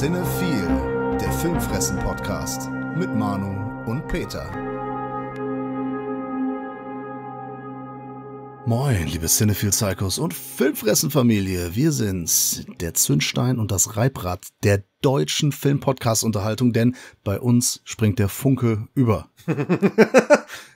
Sinne der Filmfressen-Podcast mit Manu und Peter. Moin, liebe cinephil psychos und Filmfressen-Familie. Wir sind's, der Zündstein und das Reibrad der deutschen Film-Podcast-Unterhaltung, denn bei uns springt der Funke über.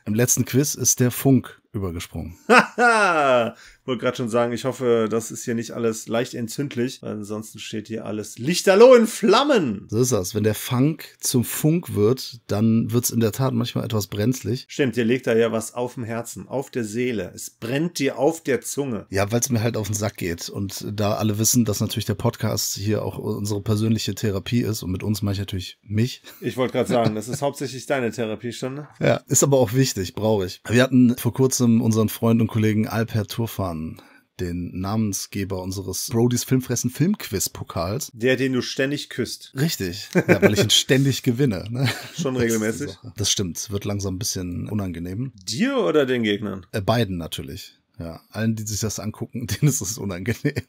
Im letzten Quiz ist der Funk übergesprungen. Haha! Wollte gerade schon sagen, ich hoffe, das ist hier nicht alles leicht entzündlich. Ansonsten steht hier alles lichterloh in Flammen. So ist das. Wenn der Funk zum Funk wird, dann wird es in der Tat manchmal etwas brenzlig. Stimmt, dir legt da ja was auf dem Herzen, auf der Seele. Es brennt dir auf der Zunge. Ja, weil es mir halt auf den Sack geht. Und da alle wissen, dass natürlich der Podcast hier auch unsere persönliche Therapie ist. Und mit uns meine ich natürlich mich. Ich wollte gerade sagen, das ist hauptsächlich deine Therapiestunde. Ja, ist aber auch wichtig, brauche ich. Wir hatten vor kurzem kurzem unseren Freund und Kollegen Alper Turfan den Namensgeber unseres Brodys Filmfressen Filmquiz Pokals. Der, den du ständig küsst. Richtig. Ja, weil ich ihn ständig gewinne. Ne? Schon regelmäßig. Das, das stimmt. Wird langsam ein bisschen unangenehm. Dir oder den Gegnern? Äh, beiden natürlich. Ja, allen, die sich das angucken, denen ist es unangenehm,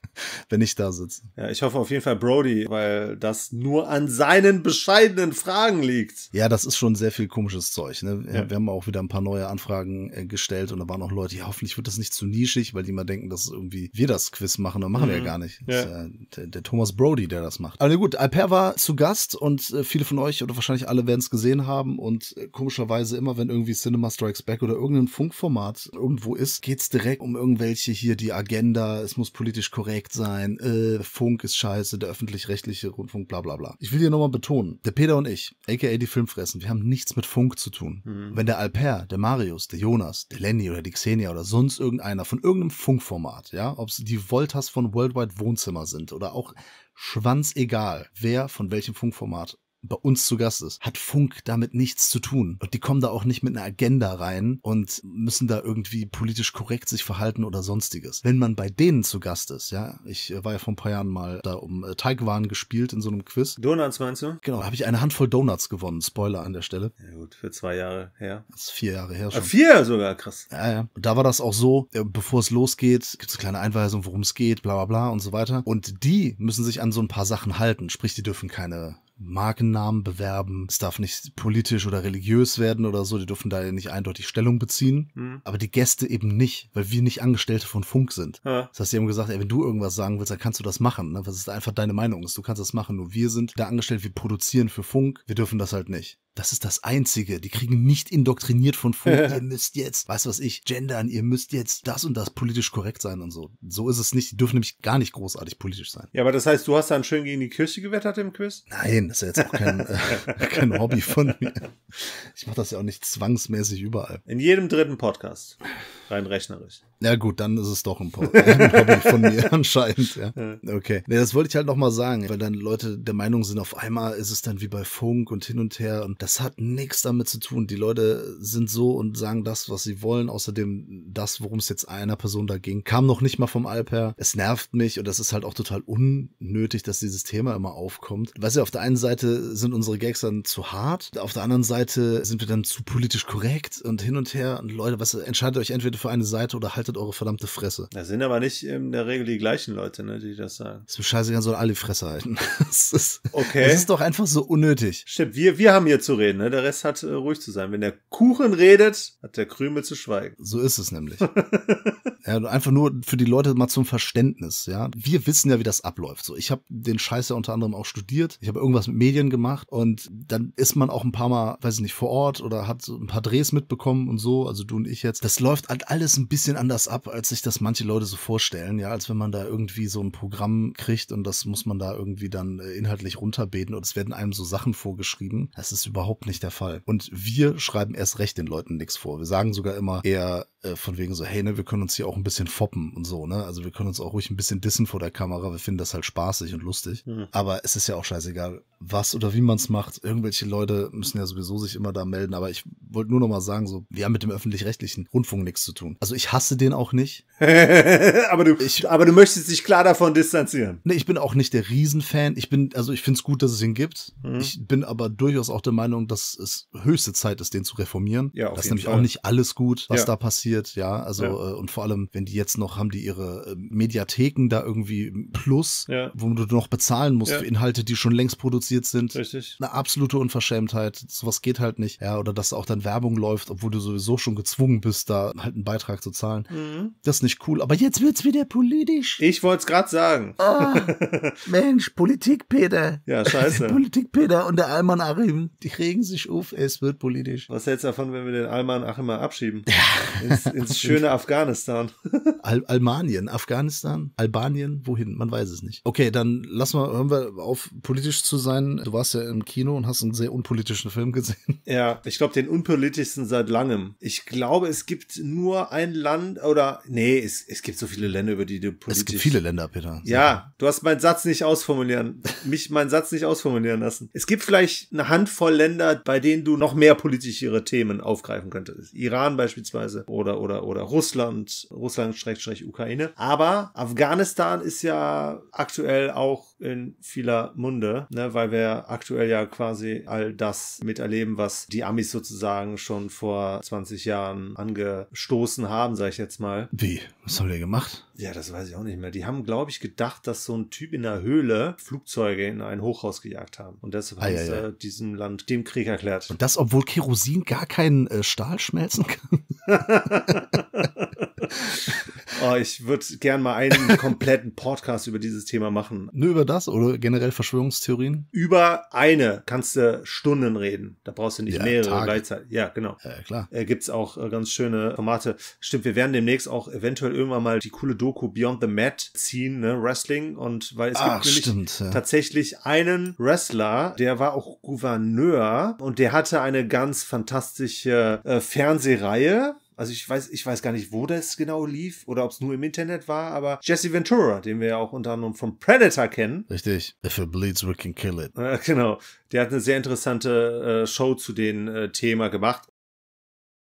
wenn ich da sitze. Ja, ich hoffe auf jeden Fall Brody, weil das nur an seinen bescheidenen Fragen liegt. Ja, das ist schon sehr viel komisches Zeug. Ne? Ja. Wir haben auch wieder ein paar neue Anfragen äh, gestellt und da waren auch Leute, ja, hoffentlich wird das nicht zu nischig, weil die mal denken, dass irgendwie wir das Quiz machen. Das machen mhm. wir ja mhm. gar nicht. Ja. Ist, äh, der, Thomas Brody, der das macht. Aber gut, Alper war zu Gast und äh, viele von euch oder wahrscheinlich alle werden es gesehen haben und äh, komischerweise immer, wenn irgendwie Cinema Strikes Back oder irgendein Funkformat irgendwo ist, geht's direkt weg um irgendwelche hier die Agenda, es muss politisch korrekt sein, äh, Funk ist scheiße, der öffentlich-rechtliche Rundfunk, bla bla bla. Ich will dir nochmal betonen, der Peter und ich, aka die Filmfressen, wir haben nichts mit Funk zu tun. Mhm. Wenn der Alper, der Marius, der Jonas, der Lenny oder die Xenia oder sonst irgendeiner von irgendeinem Funkformat, ja, ob es die Voltas von Worldwide Wohnzimmer sind oder auch Schwanz egal, wer von welchem Funkformat bei uns zu Gast ist, hat Funk damit nichts zu tun. Und die kommen da auch nicht mit einer Agenda rein und müssen da irgendwie politisch korrekt sich verhalten oder sonstiges. Wenn man bei denen zu Gast ist, ja, ich äh, war ja vor ein paar Jahren mal da um äh, Teigwaren gespielt in so einem Quiz. Donuts meinst du? Genau, habe ich eine Handvoll Donuts gewonnen. Spoiler an der Stelle. Ja gut, für zwei Jahre her. Das ist vier Jahre her ah, schon. Ah, vier sogar, krass. Ja, ja. Und da war das auch so, äh, bevor es losgeht, gibt es eine kleine Einweisung, worum es geht, bla bla bla und so weiter. Und die müssen sich an so ein paar Sachen halten. Sprich, die dürfen keine Markennamen bewerben, es darf nicht politisch oder religiös werden oder so, die dürfen da nicht eindeutig Stellung beziehen, mhm. aber die Gäste eben nicht, weil wir nicht Angestellte von Funk sind. Ja. Das heißt, sie haben gesagt, ey, wenn du irgendwas sagen willst, dann kannst du das machen, ne? was ist einfach deine Meinung ist, du kannst das machen, nur wir sind da angestellt, wir produzieren für Funk, wir dürfen das halt nicht. Das ist das Einzige. Die kriegen nicht indoktriniert von vor, ihr müsst jetzt, weiß was ich, gendern, ihr müsst jetzt das und das politisch korrekt sein und so. So ist es nicht. Die dürfen nämlich gar nicht großartig politisch sein. Ja, aber das heißt, du hast dann schön gegen die Kirche gewettert im Quiz? Nein, das ist ja jetzt auch kein, äh, kein Hobby von mir. Ich mache das ja auch nicht zwangsmäßig überall. In jedem dritten Podcast. Rein rechnerisch. Ja gut, dann ist es doch ein, Pop ein Hobby von mir anscheinend. Ja. Okay. Nee, das wollte ich halt nochmal sagen, weil dann Leute der Meinung sind, auf einmal ist es dann wie bei Funk und hin und her und das hat nichts damit zu tun. Die Leute sind so und sagen das, was sie wollen. Außerdem das, worum es jetzt einer Person da ging, kam noch nicht mal vom Alp her. Es nervt mich und das ist halt auch total unnötig, dass dieses Thema immer aufkommt. Weißt du, auf der einen Seite sind unsere Gags dann zu hart, auf der anderen Seite sind wir dann zu politisch korrekt und hin und her und Leute, was entscheidet euch entweder arbeitet für eine Seite oder haltet eure verdammte Fresse. Das sind aber nicht in der Regel die gleichen Leute, ne, die das sagen. Das ist mir scheißegal, sollen alle die Fresse halten. das ist, okay. Das ist doch einfach so unnötig. Stimmt, wir, wir haben hier zu reden, ne? der Rest hat äh, ruhig zu sein. Wenn der Kuchen redet, hat der Krümel zu schweigen. So ist es nämlich. Ja, einfach nur für die Leute mal zum Verständnis, ja. Wir wissen ja, wie das abläuft. So, ich habe den Scheiß ja unter anderem auch studiert. Ich habe irgendwas mit Medien gemacht und dann ist man auch ein paar Mal, weiß ich nicht, vor Ort oder hat so ein paar Drehs mitbekommen und so, also du und ich jetzt. Das läuft halt alles ein bisschen anders ab, als sich das manche Leute so vorstellen, ja, als wenn man da irgendwie so ein Programm kriegt und das muss man da irgendwie dann äh, inhaltlich runterbeten und es werden einem so Sachen vorgeschrieben. Das ist überhaupt nicht der Fall. Und wir schreiben erst recht den Leuten nichts vor. Wir sagen sogar immer eher äh, von wegen so, hey, ne, wir können uns hier auch auch ein bisschen foppen und so, ne? Also wir können uns auch ruhig ein bisschen dissen vor der Kamera. Wir finden das halt spaßig und lustig. Mhm. Aber es ist ja auch scheißegal, was oder wie man es macht. Irgendwelche Leute müssen ja sowieso sich immer da melden. Aber ich wollte nur noch mal sagen, so, wir haben mit dem öffentlich-rechtlichen Rundfunk nichts zu tun. Also ich hasse den auch nicht. aber, du, ich, aber du möchtest dich klar davon distanzieren. Ne, ich bin auch nicht der Riesenfan. Ich bin, also ich finde es gut, dass es ihn gibt. Mhm. Ich bin aber durchaus auch der Meinung, dass es höchste Zeit ist, den zu reformieren. Ja, auf das ist nämlich Fall. auch nicht alles gut, was ja. da passiert, ja. Also, ja. Äh, und vor allem wenn die jetzt noch, haben die ihre ähm, Mediatheken da irgendwie plus, ja. wo du noch bezahlen musst ja. für Inhalte, die schon längst produziert sind. Richtig. Eine absolute Unverschämtheit. Sowas geht halt nicht. Ja, oder dass auch dann Werbung läuft, obwohl du sowieso schon gezwungen bist, da halt einen Beitrag zu zahlen. Mhm. Das ist nicht cool. Aber jetzt wird's wieder politisch. Ich wollte es gerade sagen. Oh, Mensch, Politik, Peter. Ja, scheiße. Politik, Peter und der Alman Arim. Die regen sich auf, es wird politisch. Was hältst du davon, wenn wir den Alman Achim mal abschieben? Ja. Ins, ins schöne Afghanistan. Al Almanien, Afghanistan, Albanien, wohin? Man weiß es nicht. Okay, dann lass mal, hören wir auf, politisch zu sein. Du warst ja im Kino und hast einen sehr unpolitischen Film gesehen. Ja, ich glaube, den unpolitischsten seit langem. Ich glaube, es gibt nur ein Land oder, nee, es, es gibt so viele Länder, über die du politisch. Es gibt viele Länder, Peter. Ja, du hast meinen Satz nicht ausformulieren, mich meinen Satz nicht ausformulieren lassen. Es gibt vielleicht eine Handvoll Länder, bei denen du noch mehr politischere Themen aufgreifen könntest. Iran beispielsweise oder, oder, oder Russland, Russland-Ukraine. Aber Afghanistan ist ja aktuell auch in vieler Munde, ne, weil wir aktuell ja quasi all das miterleben, was die Amis sozusagen schon vor 20 Jahren angestoßen haben, sage ich jetzt mal. Wie? Was haben die gemacht? Ja, das weiß ich auch nicht mehr. Die haben, glaube ich, gedacht, dass so ein Typ in der Höhle Flugzeuge in ein Hochhaus gejagt haben. Und deshalb ah, haben sie ja, äh, ja. diesem Land dem Krieg erklärt. Und das, obwohl Kerosin gar keinen äh, Stahl schmelzen kann. oh, ich würde gern mal einen kompletten Podcast über dieses Thema machen. Nur über das oder generell Verschwörungstheorien? Über eine kannst du Stunden reden. Da brauchst du nicht ja, mehrere Tage. gleichzeitig. Ja, genau. Ja, klar. Äh, Gibt es auch äh, ganz schöne Formate. Stimmt, wir werden demnächst auch eventuell irgendwann mal die coole Doku Beyond the Mat ziehen, ne? Wrestling. Und weil es Ach, gibt stimmt, ja. tatsächlich einen Wrestler, der war auch Gouverneur und der hatte eine ganz fantastische äh, Fernsehreihe also ich weiß, ich weiß gar nicht, wo das genau lief oder ob es nur im Internet war, aber Jesse Ventura, den wir ja auch unter anderem von Predator kennen. Richtig. If it bleeds, we can kill it. Äh, genau. Der hat eine sehr interessante äh, Show zu dem äh, Thema gemacht.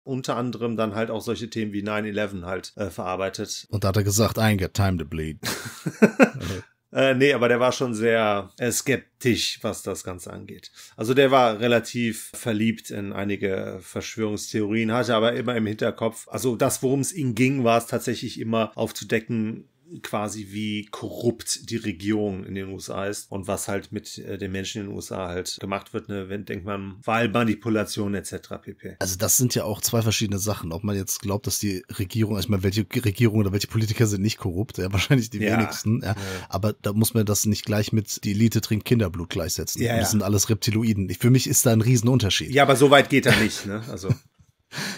Unter anderem dann halt auch solche Themen wie 9-11 halt äh, verarbeitet. Und da hat er gesagt, I ain't got time to bleed. Also, äh, nee, aber der war schon sehr äh, skeptisch, was das Ganze angeht. Also der war relativ verliebt in einige Verschwörungstheorien, hatte aber immer im Hinterkopf, also das, worum es ihm ging, war es tatsächlich immer aufzudecken, quasi, wie korrupt die Regierung in den USA ist und was halt mit äh, den Menschen in den USA halt gemacht wird, ne, wenn denkt man Wahlmanipulation etc. pp. Also das sind ja auch zwei verschiedene Sachen. Ob man jetzt glaubt, dass die Regierung, also ich meine, welche Regierung oder welche Politiker sind nicht korrupt? Ja, wahrscheinlich die ja. wenigsten. Ja. ja. Aber da muss man das nicht gleich mit die Elite trinkt Kinderblut gleichsetzen. Ja, das sind alles Reptiloiden. für mich ist da ein Riesenunterschied. Ja, aber so weit geht er nicht. Ne? Also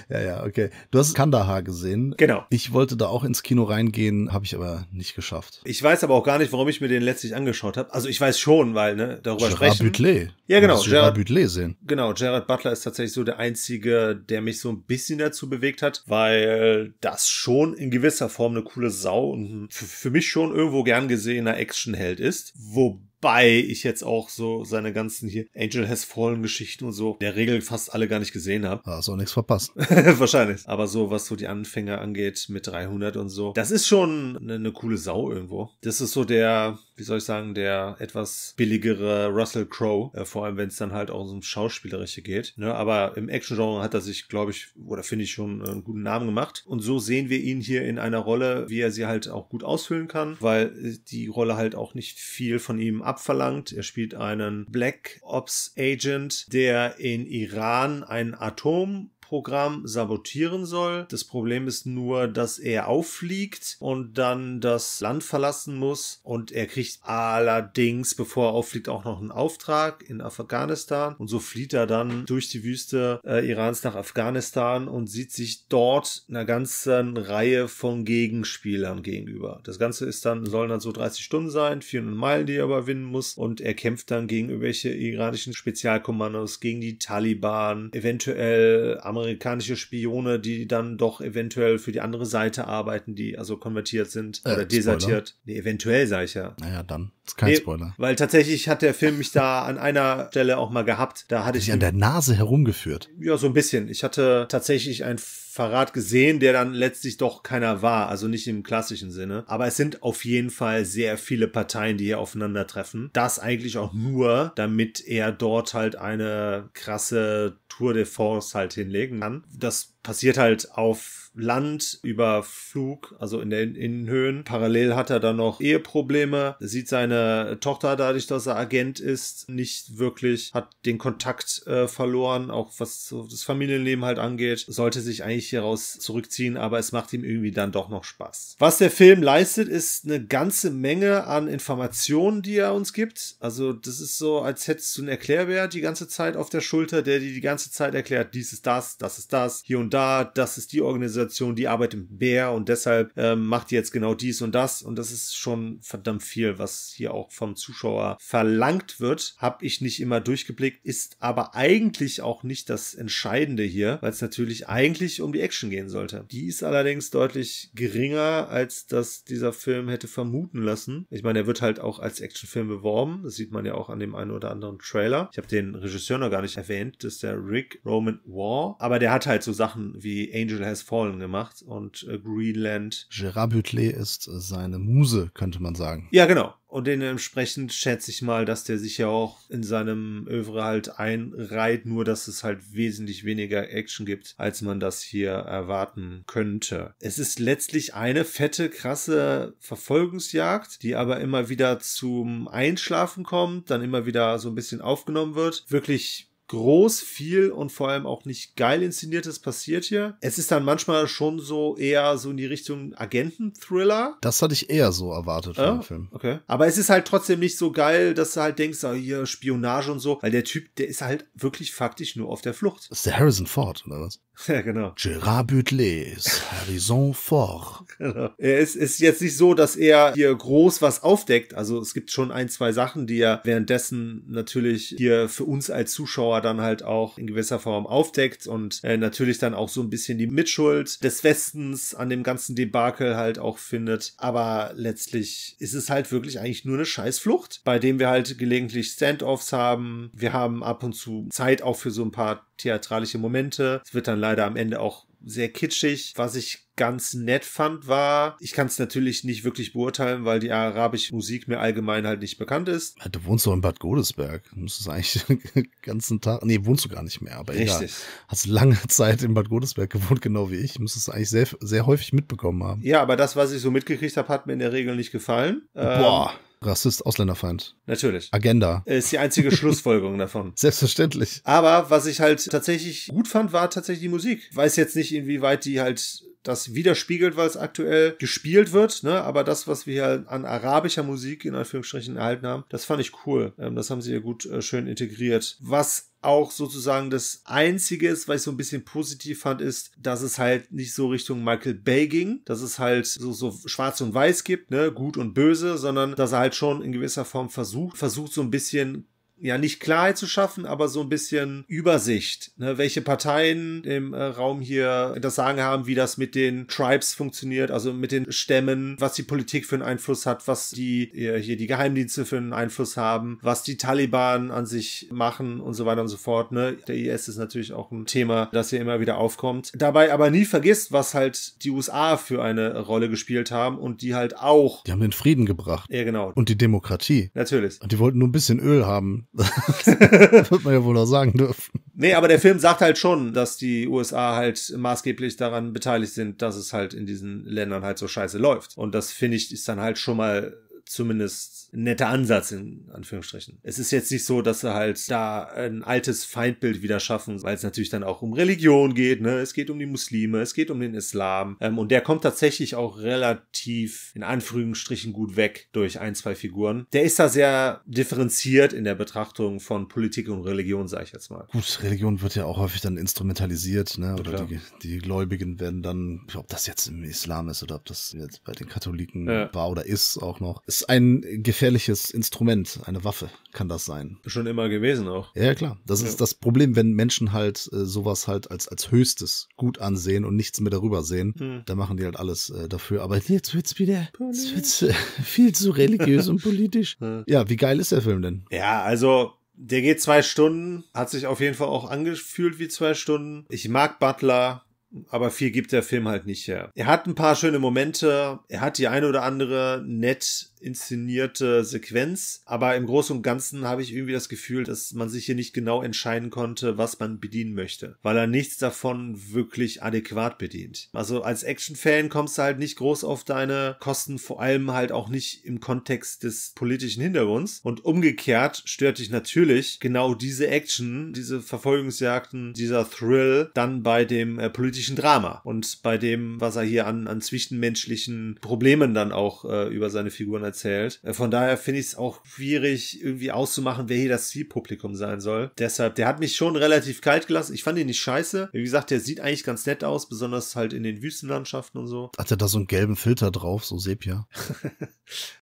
ja, ja, okay. Du hast Kandahar gesehen. Genau. Ich wollte da auch ins Kino reingehen, habe ich aber nicht geschafft. Ich weiß aber auch gar nicht, warum ich mir den letztlich angeschaut habe. Also ich weiß schon, weil, ne, darüber Gerard sprechen. Butler. Ja, genau. Gerard, Gerard Butler sehen. Genau, Gerard Butler ist tatsächlich so der Einzige, der mich so ein bisschen dazu bewegt hat, weil das schon in gewisser Form eine coole Sau und für mich schon irgendwo gern gesehener Actionheld ist. Wobei Wobei ich jetzt auch so seine ganzen hier Angel Has Fallen Geschichten und so der Regel fast alle gar nicht gesehen habe. Hast also, du nichts verpasst. Wahrscheinlich. Aber so, was so die Anfänger angeht mit 300 und so, das ist schon eine, eine coole Sau irgendwo. Das ist so der wie soll ich sagen, der etwas billigere Russell Crowe, äh, vor allem wenn es dann halt auch ums Schauspielerische geht. Ne? Aber im Action-Genre hat er sich, glaube ich, oder finde ich schon einen guten Namen gemacht. Und so sehen wir ihn hier in einer Rolle, wie er sie halt auch gut ausfüllen kann, weil die Rolle halt auch nicht viel von ihm abverlangt. Er spielt einen Black Ops Agent, der in Iran ein Atom Programm sabotieren soll. Das Problem ist nur, dass er auffliegt und dann das Land verlassen muss. Und er kriegt allerdings, bevor er auffliegt, auch noch einen Auftrag in Afghanistan. Und so flieht er dann durch die Wüste äh, Irans nach Afghanistan und sieht sich dort einer ganzen Reihe von Gegenspielern gegenüber. Das Ganze ist dann, sollen dann so 30 Stunden sein, 400 Meilen, die er überwinden muss. Und er kämpft dann gegen irgendwelche iranischen Spezialkommandos, gegen die Taliban, eventuell Amerikaner amerikanische Spione, die dann doch eventuell für die andere Seite arbeiten, die also konvertiert sind äh, oder desertiert. Nee, eventuell sage ich ja. Naja, dann. Ist kein nee, Spoiler. Weil tatsächlich hat der Film mich da an einer Stelle auch mal gehabt. Da hatte ich. an der Nase herumgeführt. Ja, so ein bisschen. Ich hatte tatsächlich ein Verrat gesehen, der dann letztlich doch keiner war, also nicht im klassischen Sinne. Aber es sind auf jeden Fall sehr viele Parteien, die hier aufeinandertreffen. Das eigentlich auch nur, damit er dort halt eine krasse Tour de Force halt hinlegen kann. Das passiert halt auf Land über Flug, also in den Innenhöhen. Parallel hat er dann noch Eheprobleme, sieht seine Tochter dadurch, dass er Agent ist, nicht wirklich, hat den Kontakt äh, verloren, auch was so das Familienleben halt angeht, sollte sich eigentlich hieraus zurückziehen, aber es macht ihm irgendwie dann doch noch Spaß. Was der Film leistet, ist eine ganze Menge an Informationen, die er uns gibt. Also das ist so, als hättest du einen Erklärwert die ganze Zeit auf der Schulter, der dir die ganze Zeit erklärt, dies ist das, das ist das, hier und da, das ist die Organisation, Organisation, die arbeitet mit Bär und deshalb ähm, macht die jetzt genau dies und das. Und das ist schon verdammt viel, was hier auch vom Zuschauer verlangt wird. Hab ich nicht immer durchgeblickt, ist aber eigentlich auch nicht das Entscheidende hier, weil es natürlich eigentlich um die Action gehen sollte. Die ist allerdings deutlich geringer, als das dieser Film hätte vermuten lassen. Ich meine, er wird halt auch als Actionfilm beworben. Das sieht man ja auch an dem einen oder anderen Trailer. Ich habe den Regisseur noch gar nicht erwähnt. Das ist der Rick Roman War. Aber der hat halt so Sachen wie Angel Has Fallen Nolan gemacht und äh, Greenland. Gerard Butler ist äh, seine Muse, könnte man sagen. Ja, genau. Und dementsprechend schätze ich mal, dass der sich ja auch in seinem Övre halt einreiht, nur dass es halt wesentlich weniger Action gibt, als man das hier erwarten könnte. Es ist letztlich eine fette, krasse Verfolgungsjagd, die aber immer wieder zum Einschlafen kommt, dann immer wieder so ein bisschen aufgenommen wird. Wirklich groß, viel und vor allem auch nicht geil inszeniertes passiert hier. Es ist dann manchmal schon so eher so in die Richtung Agenten-Thriller. Das hatte ich eher so erwartet ah, von dem Film. Okay. Aber es ist halt trotzdem nicht so geil, dass du halt denkst, ah, hier Spionage und so, weil der Typ, der ist halt wirklich faktisch nur auf der Flucht. Das ist der Harrison Ford, oder was? Ja, genau. Gerard Butles, Harrison Ford. Genau. Es ist jetzt nicht so, dass er hier groß was aufdeckt. Also es gibt schon ein, zwei Sachen, die er währenddessen natürlich hier für uns als Zuschauer dann halt auch in gewisser Form aufdeckt und äh, natürlich dann auch so ein bisschen die Mitschuld des Westens an dem ganzen Debakel halt auch findet. Aber letztlich ist es halt wirklich eigentlich nur eine Scheißflucht, bei dem wir halt gelegentlich Standoffs haben. Wir haben ab und zu Zeit auch für so ein paar theatralische Momente. Es wird dann leider am Ende auch sehr kitschig. Was ich ganz nett fand war, ich kann es natürlich nicht wirklich beurteilen, weil die arabische Musik mir allgemein halt nicht bekannt ist. Du wohnst doch in Bad Godesberg. Du müsstest eigentlich den ganzen Tag, nee, wohnst du gar nicht mehr, aber Richtig. egal. Hast lange Zeit in Bad Godesberg gewohnt, genau wie ich. Du Müsstest eigentlich sehr, sehr häufig mitbekommen haben. Ja, aber das, was ich so mitgekriegt habe, hat mir in der Regel nicht gefallen. Boah. Ähm, Rassist, Ausländerfeind. Natürlich. Agenda. Ist die einzige Schlussfolgerung davon. Selbstverständlich. Aber was ich halt tatsächlich gut fand, war tatsächlich die Musik. Ich weiß jetzt nicht, inwieweit die halt das widerspiegelt, was aktuell gespielt wird, ne? aber das, was wir hier halt an arabischer Musik in Anführungsstrichen erhalten haben, das fand ich cool. Ähm, das haben sie hier gut äh, schön integriert. Was auch sozusagen das Einzige ist, was ich so ein bisschen positiv fand, ist, dass es halt nicht so Richtung Michael Bay ging, dass es halt so, so schwarz und weiß gibt, ne, gut und böse, sondern dass er halt schon in gewisser Form versucht, versucht so ein bisschen ja nicht Klarheit zu schaffen, aber so ein bisschen Übersicht, ne, welche Parteien im äh, Raum hier das Sagen haben, wie das mit den Tribes funktioniert, also mit den Stämmen, was die Politik für einen Einfluss hat, was die äh, hier die Geheimdienste für einen Einfluss haben, was die Taliban an sich machen und so weiter und so fort. Ne. Der IS ist natürlich auch ein Thema, das hier immer wieder aufkommt. Dabei aber nie vergisst, was halt die USA für eine Rolle gespielt haben und die halt auch. Die haben den Frieden gebracht. Ja, genau. Und die Demokratie. Natürlich. Und die wollten nur ein bisschen Öl haben das man ja wohl auch sagen dürfen. Nee, aber der Film sagt halt schon, dass die USA halt maßgeblich daran beteiligt sind, dass es halt in diesen Ländern halt so scheiße läuft. Und das finde ich ist dann halt schon mal zumindest ein netter Ansatz in Anführungsstrichen. Es ist jetzt nicht so, dass sie halt da ein altes Feindbild wieder schaffen, weil es natürlich dann auch um Religion geht, ne? Es geht um die Muslime, es geht um den Islam. Ähm, und der kommt tatsächlich auch relativ in Anführungsstrichen gut weg durch ein, zwei Figuren. Der ist da sehr differenziert in der Betrachtung von Politik und Religion, sage ich jetzt mal. Gut, Religion wird ja auch häufig dann instrumentalisiert, ne? Oder die, die Gläubigen werden dann, ob das jetzt im Islam ist oder ob das jetzt bei den Katholiken ja. war oder ist auch noch ist ein gefährliches Instrument, eine Waffe kann das sein. Schon immer gewesen auch. Ja, klar. Das ja. ist das Problem, wenn Menschen halt äh, sowas halt als, als höchstes gut ansehen und nichts mehr darüber sehen, hm. dann machen die halt alles äh, dafür. Aber jetzt wird's wieder jetzt wird's, äh, viel zu religiös und politisch. Ja, wie geil ist der Film denn? Ja, also der geht zwei Stunden, hat sich auf jeden Fall auch angefühlt wie zwei Stunden. Ich mag Butler, aber viel gibt der Film halt nicht her. Er hat ein paar schöne Momente, er hat die eine oder andere nett inszenierte Sequenz. Aber im Großen und Ganzen habe ich irgendwie das Gefühl, dass man sich hier nicht genau entscheiden konnte, was man bedienen möchte, weil er nichts davon wirklich adäquat bedient. Also als Action-Fan kommst du halt nicht groß auf deine Kosten, vor allem halt auch nicht im Kontext des politischen Hintergrunds. Und umgekehrt stört dich natürlich genau diese Action, diese Verfolgungsjagden, dieser Thrill dann bei dem äh, politischen Drama und bei dem, was er hier an, an zwischenmenschlichen Problemen dann auch äh, über seine Figuren erzählt. Äh, von daher finde ich es auch schwierig, irgendwie auszumachen, wer hier das Zielpublikum sein soll. Deshalb, der hat mich schon relativ kalt gelassen. Ich fand ihn nicht scheiße. Wie gesagt, der sieht eigentlich ganz nett aus, besonders halt in den Wüstenlandschaften und so. Hat er da so einen gelben Filter drauf, so Sepia?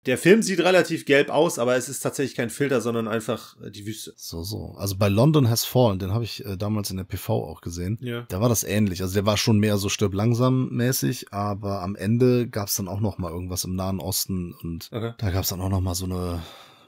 der Film sieht relativ gelb aus, aber es ist tatsächlich kein Filter, sondern einfach äh, die Wüste. So, so. Also bei London Has Fallen, den habe ich äh, damals in der PV auch gesehen. Ja. Da war das ähnlich. Also der war schon mehr so stirb langsam mäßig, aber am Ende gab es dann auch noch mal irgendwas im Nahen Osten und Okay. Da gab es dann auch noch mal so eine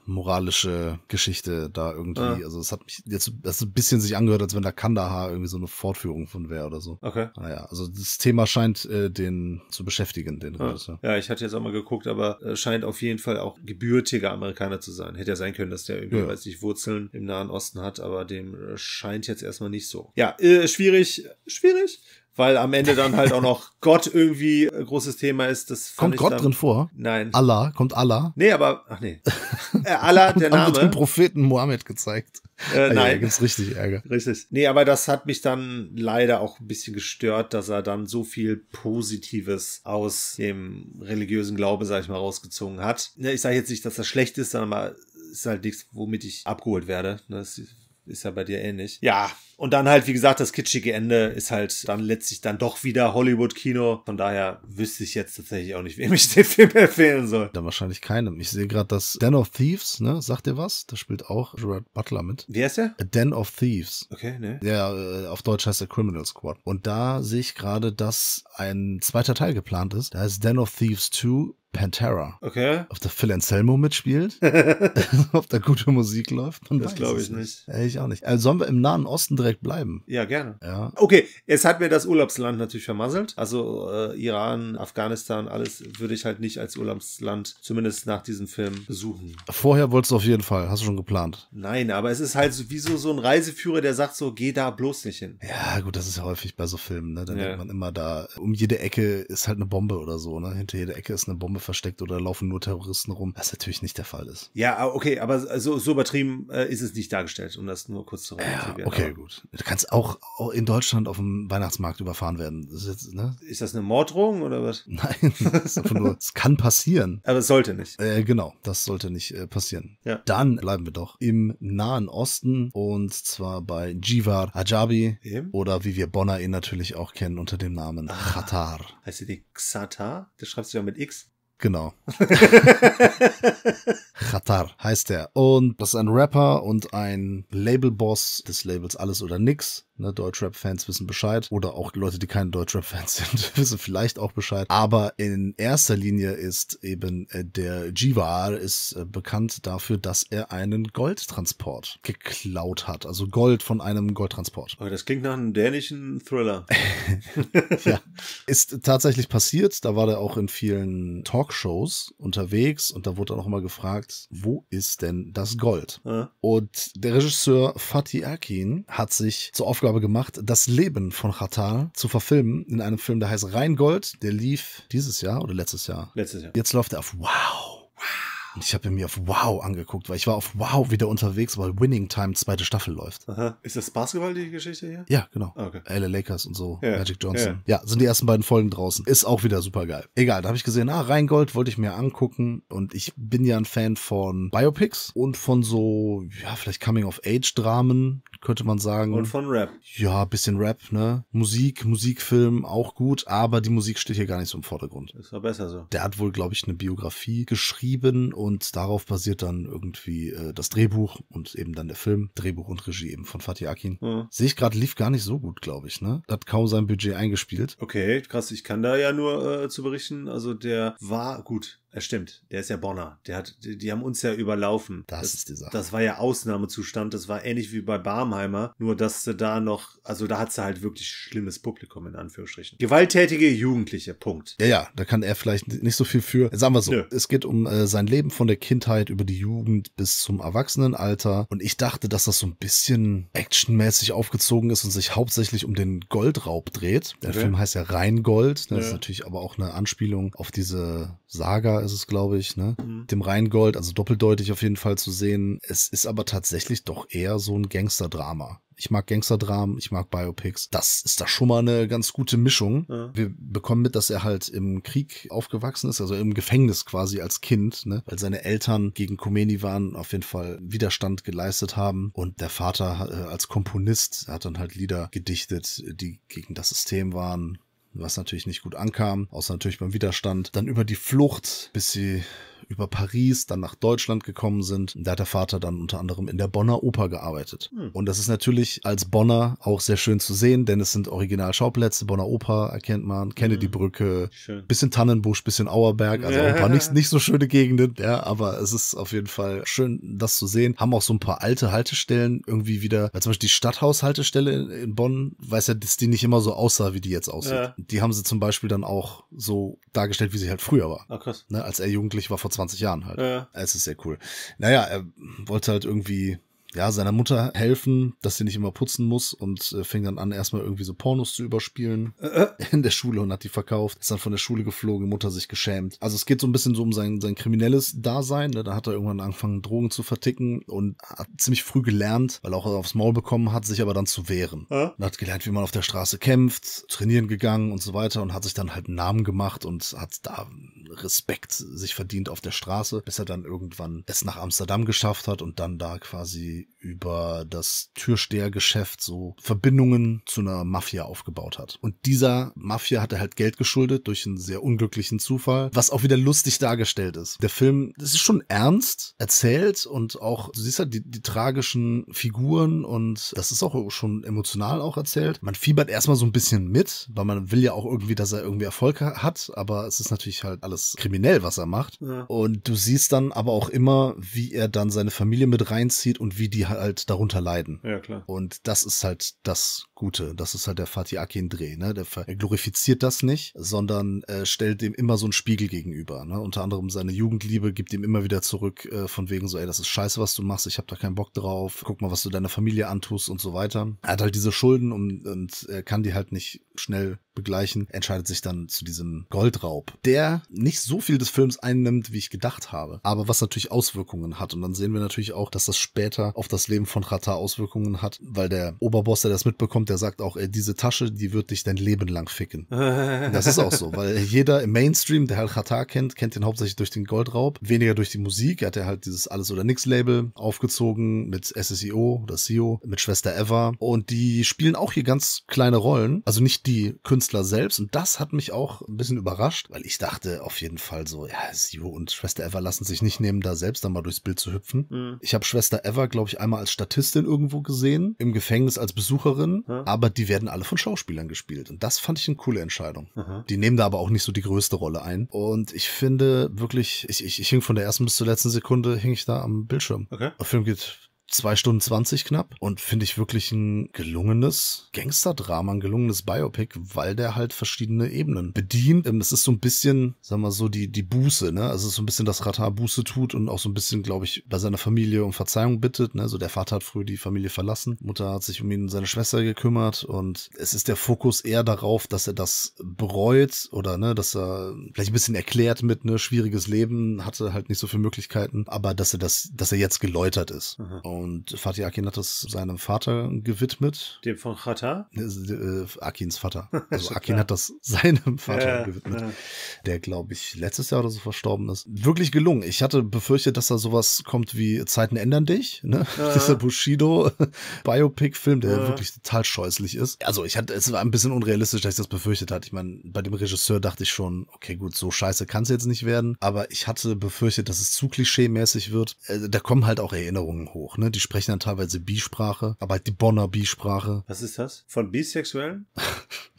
moralische Geschichte da irgendwie. Ja. Ah. Also es hat mich jetzt das ein bisschen sich angehört, als wenn da Kandahar irgendwie so eine Fortführung von wäre oder so. Okay. Naja, ah also das Thema scheint äh, den zu beschäftigen, den ja. Ah. Regisseur. Ja, ich hatte jetzt auch mal geguckt, aber äh, scheint auf jeden Fall auch gebürtiger Amerikaner zu sein. Hätte ja sein können, dass der irgendwie, ja. weiß ich, Wurzeln im Nahen Osten hat, aber dem äh, scheint jetzt erstmal nicht so. Ja, äh, schwierig, schwierig weil am Ende dann halt auch noch Gott irgendwie äh, großes Thema ist. Das kommt Gott dann, drin vor? Nein. Allah, kommt Allah? Nee, aber, ach nee. Äh, Allah, der Name. Haben wir den Propheten Mohammed gezeigt. Äh, ah, nein. Ja, gibt's richtig Ärger. Richtig. Nee, aber das hat mich dann leider auch ein bisschen gestört, dass er dann so viel Positives aus dem religiösen Glaube, sag ich mal, rausgezogen hat. Ne, ich sage jetzt nicht, dass das schlecht ist, sondern mal ist halt nichts, womit ich abgeholt werde. Das ne, ist ja bei dir ähnlich. Ja, und dann halt, wie gesagt, das kitschige Ende ist halt dann letztlich dann doch wieder Hollywood-Kino. Von daher wüsste ich jetzt tatsächlich auch nicht, wem ich den Film empfehlen soll. Dann wahrscheinlich keinem. Ich sehe gerade das Den of Thieves, ne? Sagt ihr was? Da spielt auch Gerard Butler mit. Wie heißt der? A Den of Thieves. Okay, ne? Ja, äh, auf Deutsch heißt er Criminal Squad. Und da sehe ich gerade, dass ein zweiter Teil geplant ist. Da heißt Den of Thieves 2 Pantera. Okay. Ob der Phil Anselmo mitspielt? Ob da gute Musik läuft? Man das glaube ich nicht. nicht. Ich auch nicht. Also sollen wir im Nahen Osten direkt bleiben. Ja, gerne. Ja. Okay, es hat mir das Urlaubsland natürlich vermasselt. Also äh, Iran, Afghanistan, alles würde ich halt nicht als Urlaubsland, zumindest nach diesem Film, besuchen. Vorher wolltest du auf jeden Fall, hast du schon geplant. Nein, aber es ist halt wie so, ein Reiseführer, der sagt so, geh da bloß nicht hin. Ja, gut, das ist ja häufig bei so Filmen, ne? Dann ja. denkt man immer da, um jede Ecke ist halt eine Bombe oder so, ne? Hinter jeder Ecke ist eine Bombe versteckt oder laufen nur Terroristen rum, was natürlich nicht der Fall ist. Ja, ah, okay, aber so, so übertrieben äh, ist es nicht dargestellt, um das nur kurz zu relativieren. Ja, okay, aber. gut. Du kannst auch in Deutschland auf dem Weihnachtsmarkt überfahren werden. Das ist, jetzt, ne? ist, das eine Morddrohung oder was? Nein, das es kann passieren. Aber es sollte nicht. Äh, genau, das sollte nicht äh, passieren. Ja. Dann bleiben wir doch im Nahen Osten und zwar bei Jivar Hajabi Eben? oder wie wir Bonner ihn natürlich auch kennen unter dem Namen ah, Heißt sie die Xatar? Das schreibst du ja mit X. Genau. Khatar heißt er. Und das ist ein Rapper und ein Labelboss des Labels Alles oder Nix. Ne, Deutschrap-Fans wissen Bescheid. Oder auch Leute, die keine Deutschrap-Fans sind, wissen vielleicht auch Bescheid. Aber in erster Linie ist eben äh, der Jivar ist äh, bekannt dafür, dass er einen Goldtransport geklaut hat. Also Gold von einem Goldtransport. das klingt nach einem dänischen Thriller. ja, ist tatsächlich passiert. Da war der auch in vielen Talkshows unterwegs und da wurde dann auch mal gefragt, wo ist denn das Gold? Ja. Und der Regisseur Fatih Akin hat sich zur Aufgabe gemacht, das Leben von Khatal zu verfilmen in einem Film, der heißt Rheingold. Der lief dieses Jahr oder letztes Jahr? Letztes Jahr. Jetzt läuft er auf Wow. Wow. Und ich habe mir auf Wow angeguckt, weil ich war auf Wow wieder unterwegs, weil Winning Time zweite Staffel läuft. Aha. Ist das Basketball die Geschichte hier? Ja, genau. Ah, okay. LA Lakers und so, yeah. Magic Johnson. Ja. Ja, sind die ersten beiden Folgen draußen. Ist auch wieder super geil. Egal, da habe ich gesehen, ah, Reingold wollte ich mir angucken und ich bin ja ein Fan von Biopics und von so, ja, vielleicht Coming-of-Age-Dramen, könnte man sagen. Und von Rap. Ja, bisschen Rap, ne? Musik, Musikfilm auch gut, aber die Musik steht hier gar nicht so im Vordergrund. Ist doch besser so. Der hat wohl, glaube ich, eine Biografie geschrieben und darauf basiert dann irgendwie äh, das Drehbuch und eben dann der Film. Drehbuch und Regie eben von Fatih Akin. Mhm. Sehe ich gerade, lief gar nicht so gut, glaube ich, ne? Hat kaum sein Budget eingespielt. Okay, krass, ich kann da ja nur äh, zu berichten. Also der war gut stimmt, der ist ja Bonner. Der hat, die, die haben uns ja überlaufen. Das, das, ist die Sache. Das war ja Ausnahmezustand. Das war ähnlich wie bei Barmheimer. Nur, dass sie da noch, also da hat sie halt wirklich schlimmes Publikum in Anführungsstrichen. Gewalttätige Jugendliche, Punkt. Ja, ja, da kann er vielleicht nicht so viel für. Sagen wir so, Nö. es geht um äh, sein Leben von der Kindheit über die Jugend bis zum Erwachsenenalter. Und ich dachte, dass das so ein bisschen actionmäßig aufgezogen ist und sich hauptsächlich um den Goldraub dreht. Der okay. Film heißt ja Rheingold. Ne? Das ist natürlich aber auch eine Anspielung auf diese Saga ist es, glaube ich, ne? Mhm. Dem Rheingold, also doppeldeutig auf jeden Fall zu sehen. Es ist aber tatsächlich doch eher so ein Gangsterdrama. Ich mag Gangsterdramen, ich mag Biopics. Das ist da schon mal eine ganz gute Mischung. Ja. Wir bekommen mit, dass er halt im Krieg aufgewachsen ist, also im Gefängnis quasi als Kind, ne? weil seine Eltern gegen Khomeini waren, auf jeden Fall Widerstand geleistet haben. Und der Vater äh, als Komponist hat dann halt Lieder gedichtet, die gegen das System waren was natürlich nicht gut ankam, außer natürlich beim Widerstand. Dann über die Flucht, bis sie über Paris dann nach Deutschland gekommen sind. Da hat der Vater dann unter anderem in der Bonner Oper gearbeitet. Hm. Und das ist natürlich als Bonner auch sehr schön zu sehen, denn es sind Originalschauplätze. Bonner Oper erkennt man, Kennedy-Brücke, hm. bisschen Tannenbusch, bisschen Auerberg, also ja. ein paar nicht, nicht so schöne Gegenden, ja, aber es ist auf jeden Fall schön, das zu sehen. Haben auch so ein paar alte Haltestellen irgendwie wieder, weil zum Beispiel die Stadthaushaltestelle in, in Bonn, weiß ja, dass die nicht immer so aussah, wie die jetzt aussieht. Ja. Die haben sie zum Beispiel dann auch so dargestellt, wie sie halt früher war. Oh, ne, als er jugendlich war, vor 20 Jahren halt. Ja. Es ist sehr cool. Naja, er wollte halt irgendwie ja, seiner Mutter helfen, dass sie nicht immer putzen muss und äh, fing dann an, erstmal irgendwie so Pornos zu überspielen äh, in der Schule und hat die verkauft. Ist dann von der Schule geflogen, Mutter sich geschämt. Also es geht so ein bisschen so um sein, sein kriminelles Dasein. Ne? Da hat er irgendwann angefangen, Drogen zu verticken und hat ziemlich früh gelernt, weil er auch aufs Maul bekommen hat, sich aber dann zu wehren. Äh? Und hat gelernt, wie man auf der Straße kämpft, trainieren gegangen und so weiter und hat sich dann halt einen Namen gemacht und hat da Respekt sich verdient auf der Straße, bis er dann irgendwann es nach Amsterdam geschafft hat und dann da quasi über das Türstehergeschäft so Verbindungen zu einer Mafia aufgebaut hat. Und dieser Mafia hatte halt Geld geschuldet durch einen sehr unglücklichen Zufall, was auch wieder lustig dargestellt ist. Der Film, das ist schon ernst erzählt und auch, du siehst halt die, die tragischen Figuren und das ist auch schon emotional auch erzählt. Man fiebert erstmal so ein bisschen mit, weil man will ja auch irgendwie, dass er irgendwie Erfolg hat, aber es ist natürlich halt alles kriminell, was er macht. Ja. Und du siehst dann aber auch immer, wie er dann seine Familie mit reinzieht und wie die halt halt darunter leiden. Ja, klar. Und das ist halt das Gute. Das ist halt der Fatih Akin-Dreh. Ne? Der glorifiziert das nicht, sondern äh, stellt dem immer so einen Spiegel gegenüber. Ne? Unter anderem seine Jugendliebe gibt ihm immer wieder zurück, äh, von wegen so, ey, das ist scheiße, was du machst, ich habe da keinen Bock drauf, guck mal, was du deiner Familie antust und so weiter. Er hat halt diese Schulden und, und äh, kann die halt nicht schnell begleichen, entscheidet sich dann zu diesem Goldraub, der nicht so viel des Films einnimmt, wie ich gedacht habe, aber was natürlich Auswirkungen hat. Und dann sehen wir natürlich auch, dass das später auf das Leben von Rata Auswirkungen hat, weil der Oberboss, der das mitbekommt, der sagt auch, ey, diese Tasche, die wird dich dein Leben lang ficken. das ist auch so, weil jeder im Mainstream, der halt Rata kennt, kennt ihn hauptsächlich durch den Goldraub, weniger durch die Musik. Er hat ja halt dieses Alles- oder Nix-Label aufgezogen mit SSIO oder SEO, mit Schwester Eva. Und die spielen auch hier ganz kleine Rollen. Also nicht die Künstler, Künstler selbst. Und das hat mich auch ein bisschen überrascht, weil ich dachte auf jeden Fall so, ja, Sio und Schwester Eva lassen sich nicht nehmen, da selbst dann mal durchs Bild zu hüpfen. Mhm. Ich habe Schwester Eva, glaube ich, einmal als Statistin irgendwo gesehen, im Gefängnis als Besucherin, mhm. aber die werden alle von Schauspielern gespielt. Und das fand ich eine coole Entscheidung. Mhm. Die nehmen da aber auch nicht so die größte Rolle ein. Und ich finde wirklich, ich, ich, ich hing von der ersten bis zur letzten Sekunde, hing ich da am Bildschirm. Okay. Der Film geht zwei Stunden 20 knapp und finde ich wirklich ein gelungenes Gangsterdrama, ein gelungenes Biopic, weil der halt verschiedene Ebenen bedient. Ähm, es ist so ein bisschen, sagen wir so, die, die Buße, ne? Also so ein bisschen, dass Rata Buße tut und auch so ein bisschen, glaube ich, bei seiner Familie um Verzeihung bittet, ne? So der Vater hat früh die Familie verlassen, Mutter hat sich um ihn und seine Schwester gekümmert und es ist der Fokus eher darauf, dass er das bereut oder, ne, dass er vielleicht ein bisschen erklärt mit, ne, schwieriges Leben, hatte halt nicht so viele Möglichkeiten, aber dass er das, dass er jetzt geläutert ist. Mhm und Fatih Akin hat das seinem Vater gewidmet. Dem von Chata? Äh, äh, Akins Vater. Also Akin hat das seinem Vater ja, gewidmet, ja. der, glaube ich, letztes Jahr oder so verstorben ist. Wirklich gelungen. Ich hatte befürchtet, dass da sowas kommt wie Zeiten ändern dich, ne? Ja. Dieser Bushido-Biopic-Film, der wirklich total scheußlich ist. Also ich hatte, es war ein bisschen unrealistisch, dass ich das befürchtet hatte. Ich meine, bei dem Regisseur dachte ich schon, okay, gut, so scheiße kann es jetzt nicht werden. Aber ich hatte befürchtet, dass es zu klischee-mäßig wird. Äh, da kommen halt auch Erinnerungen hoch. Ne? ne? Die sprechen dann teilweise Bisprache, aber halt die Bonner Bisprache. Was ist das? Von Bisexuellen?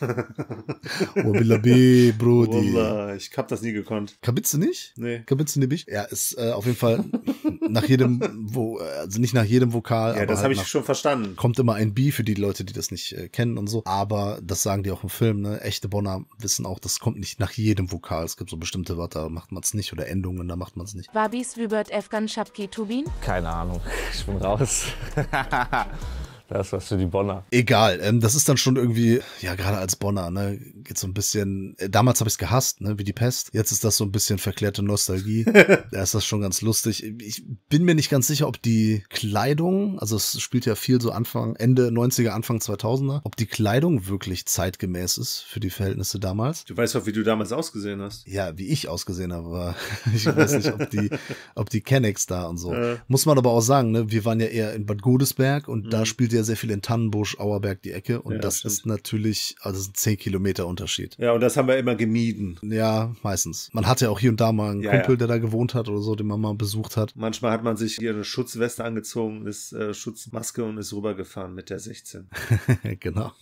Wabillabe, Brody. Wallah, ich hab das nie gekonnt. Kabitze nicht? Nee. Kabitze nicht? Ja, ist äh, auf jeden Fall nach jedem, wo, also nicht nach jedem Vokal. Ja, das halt habe ich schon verstanden. Kommt immer ein B für die Leute, die das nicht äh, kennen und so. Aber das sagen die auch im Film, ne? Echte Bonner wissen auch, das kommt nicht nach jedem Vokal. Es gibt so bestimmte Wörter, da macht man es nicht. Oder Endungen, da macht man es nicht. Wabis, Wübert, Efgan, Schapki, Tubin? Keine Ahnung. Ich bin raus. Da ist was für die Bonner. Egal, ähm, das ist dann schon irgendwie, ja, gerade als Bonner, ne, geht so ein bisschen, äh, damals habe ich es gehasst, ne, wie die Pest. Jetzt ist das so ein bisschen verklärte Nostalgie. da ist das schon ganz lustig. Ich bin mir nicht ganz sicher, ob die Kleidung, also es spielt ja viel so Anfang, Ende 90er, Anfang 2000er, ob die Kleidung wirklich zeitgemäß ist für die Verhältnisse damals. Du weißt doch, wie du damals ausgesehen hast. Ja, wie ich ausgesehen habe, aber ich weiß nicht, ob die, ob die Kennex da und so. Äh. Muss man aber auch sagen, ne, wir waren ja eher in Bad Godesberg und mhm. da spielt ja sehr, sehr viel in Tannenbusch, Auerberg die Ecke. Und ja, das stimmt. ist natürlich, also ein 10 Kilometer Unterschied. Ja, und das haben wir immer gemieden. Ja, meistens. Man hatte ja auch hier und da mal einen ja, Kumpel, der da gewohnt hat oder so, den man mal besucht hat. Manchmal hat man sich hier eine Schutzweste angezogen, ist äh, Schutzmaske und ist rübergefahren mit der 16. genau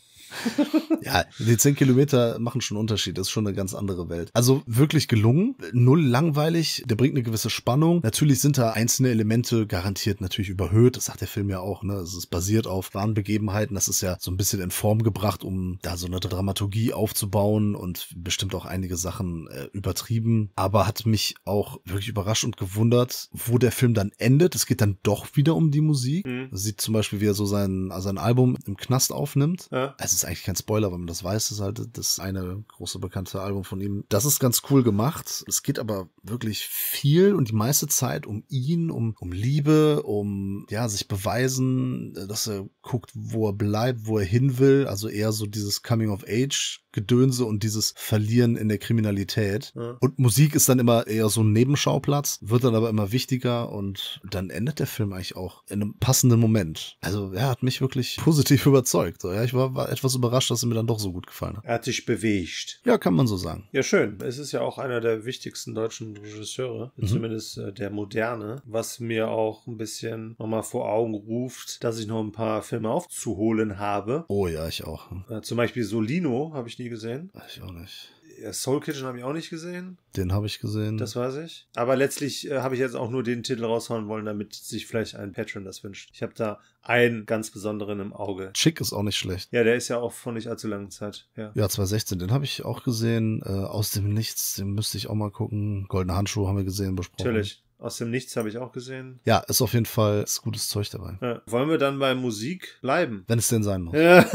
ja, die zehn Kilometer machen schon Unterschied. Das ist schon eine ganz andere Welt. Also wirklich gelungen. Null langweilig. Der bringt eine gewisse Spannung. Natürlich sind da einzelne Elemente garantiert natürlich überhöht. Das sagt der Film ja auch. Ne? Also es ist basiert auf wahren Begebenheiten. Das ist ja so ein bisschen in Form gebracht, um da so eine Dramaturgie aufzubauen und bestimmt auch einige Sachen äh, übertrieben. Aber hat mich auch wirklich überrascht und gewundert, wo der Film dann endet. Es geht dann doch wieder um die Musik. Mhm. Sieht zum Beispiel, wie er so sein, sein Album im Knast aufnimmt. Ja. Also ist eigentlich kein Spoiler, wenn man das weiß, ist halt das eine große bekannte Album von ihm. Das ist ganz cool gemacht. Es geht aber wirklich viel und die meiste Zeit um ihn, um, um Liebe, um ja, sich beweisen, äh, dass er guckt, wo er bleibt, wo er hin will. Also eher so dieses Coming of Age Gedönse und dieses Verlieren in der Kriminalität. Ja. Und Musik ist dann immer eher so ein Nebenschauplatz, wird dann aber immer wichtiger und dann endet der Film eigentlich auch in einem passenden Moment. Also er hat mich wirklich positiv überzeugt. So, ja, ich war, war etwas überrascht, dass er mir dann doch so gut gefallen hat. Er hat sich bewegt. Ja, kann man so sagen. Ja, schön. Es ist ja auch einer der wichtigsten deutschen Regisseure, mhm. zumindest äh, der moderne, was mir auch ein bisschen nochmal vor Augen ruft, dass ich noch ein paar Filme Filme aufzuholen habe. Oh ja, ich auch. Äh, zum Beispiel Solino habe ich nie gesehen. Ich auch nicht. Äh, Soul Kitchen habe ich auch nicht gesehen. Den habe ich gesehen. Das weiß ich. Aber letztlich äh, habe ich jetzt auch nur den Titel raushauen wollen, damit sich vielleicht ein Patron das wünscht. Ich habe da einen ganz besonderen im Auge. Chick ist auch nicht schlecht. Ja, der ist ja auch von nicht allzu langer Zeit. Ja, ja 2016, den habe ich auch gesehen. Äh, aus dem Nichts, den müsste ich auch mal gucken. Goldene Handschuhe haben wir gesehen, besprochen. Natürlich. Aus dem Nichts habe ich auch gesehen. Ja, ist auf jeden Fall ist gutes Zeug dabei. Ja. Wollen wir dann bei Musik bleiben? Wenn es denn sein muss. Ja.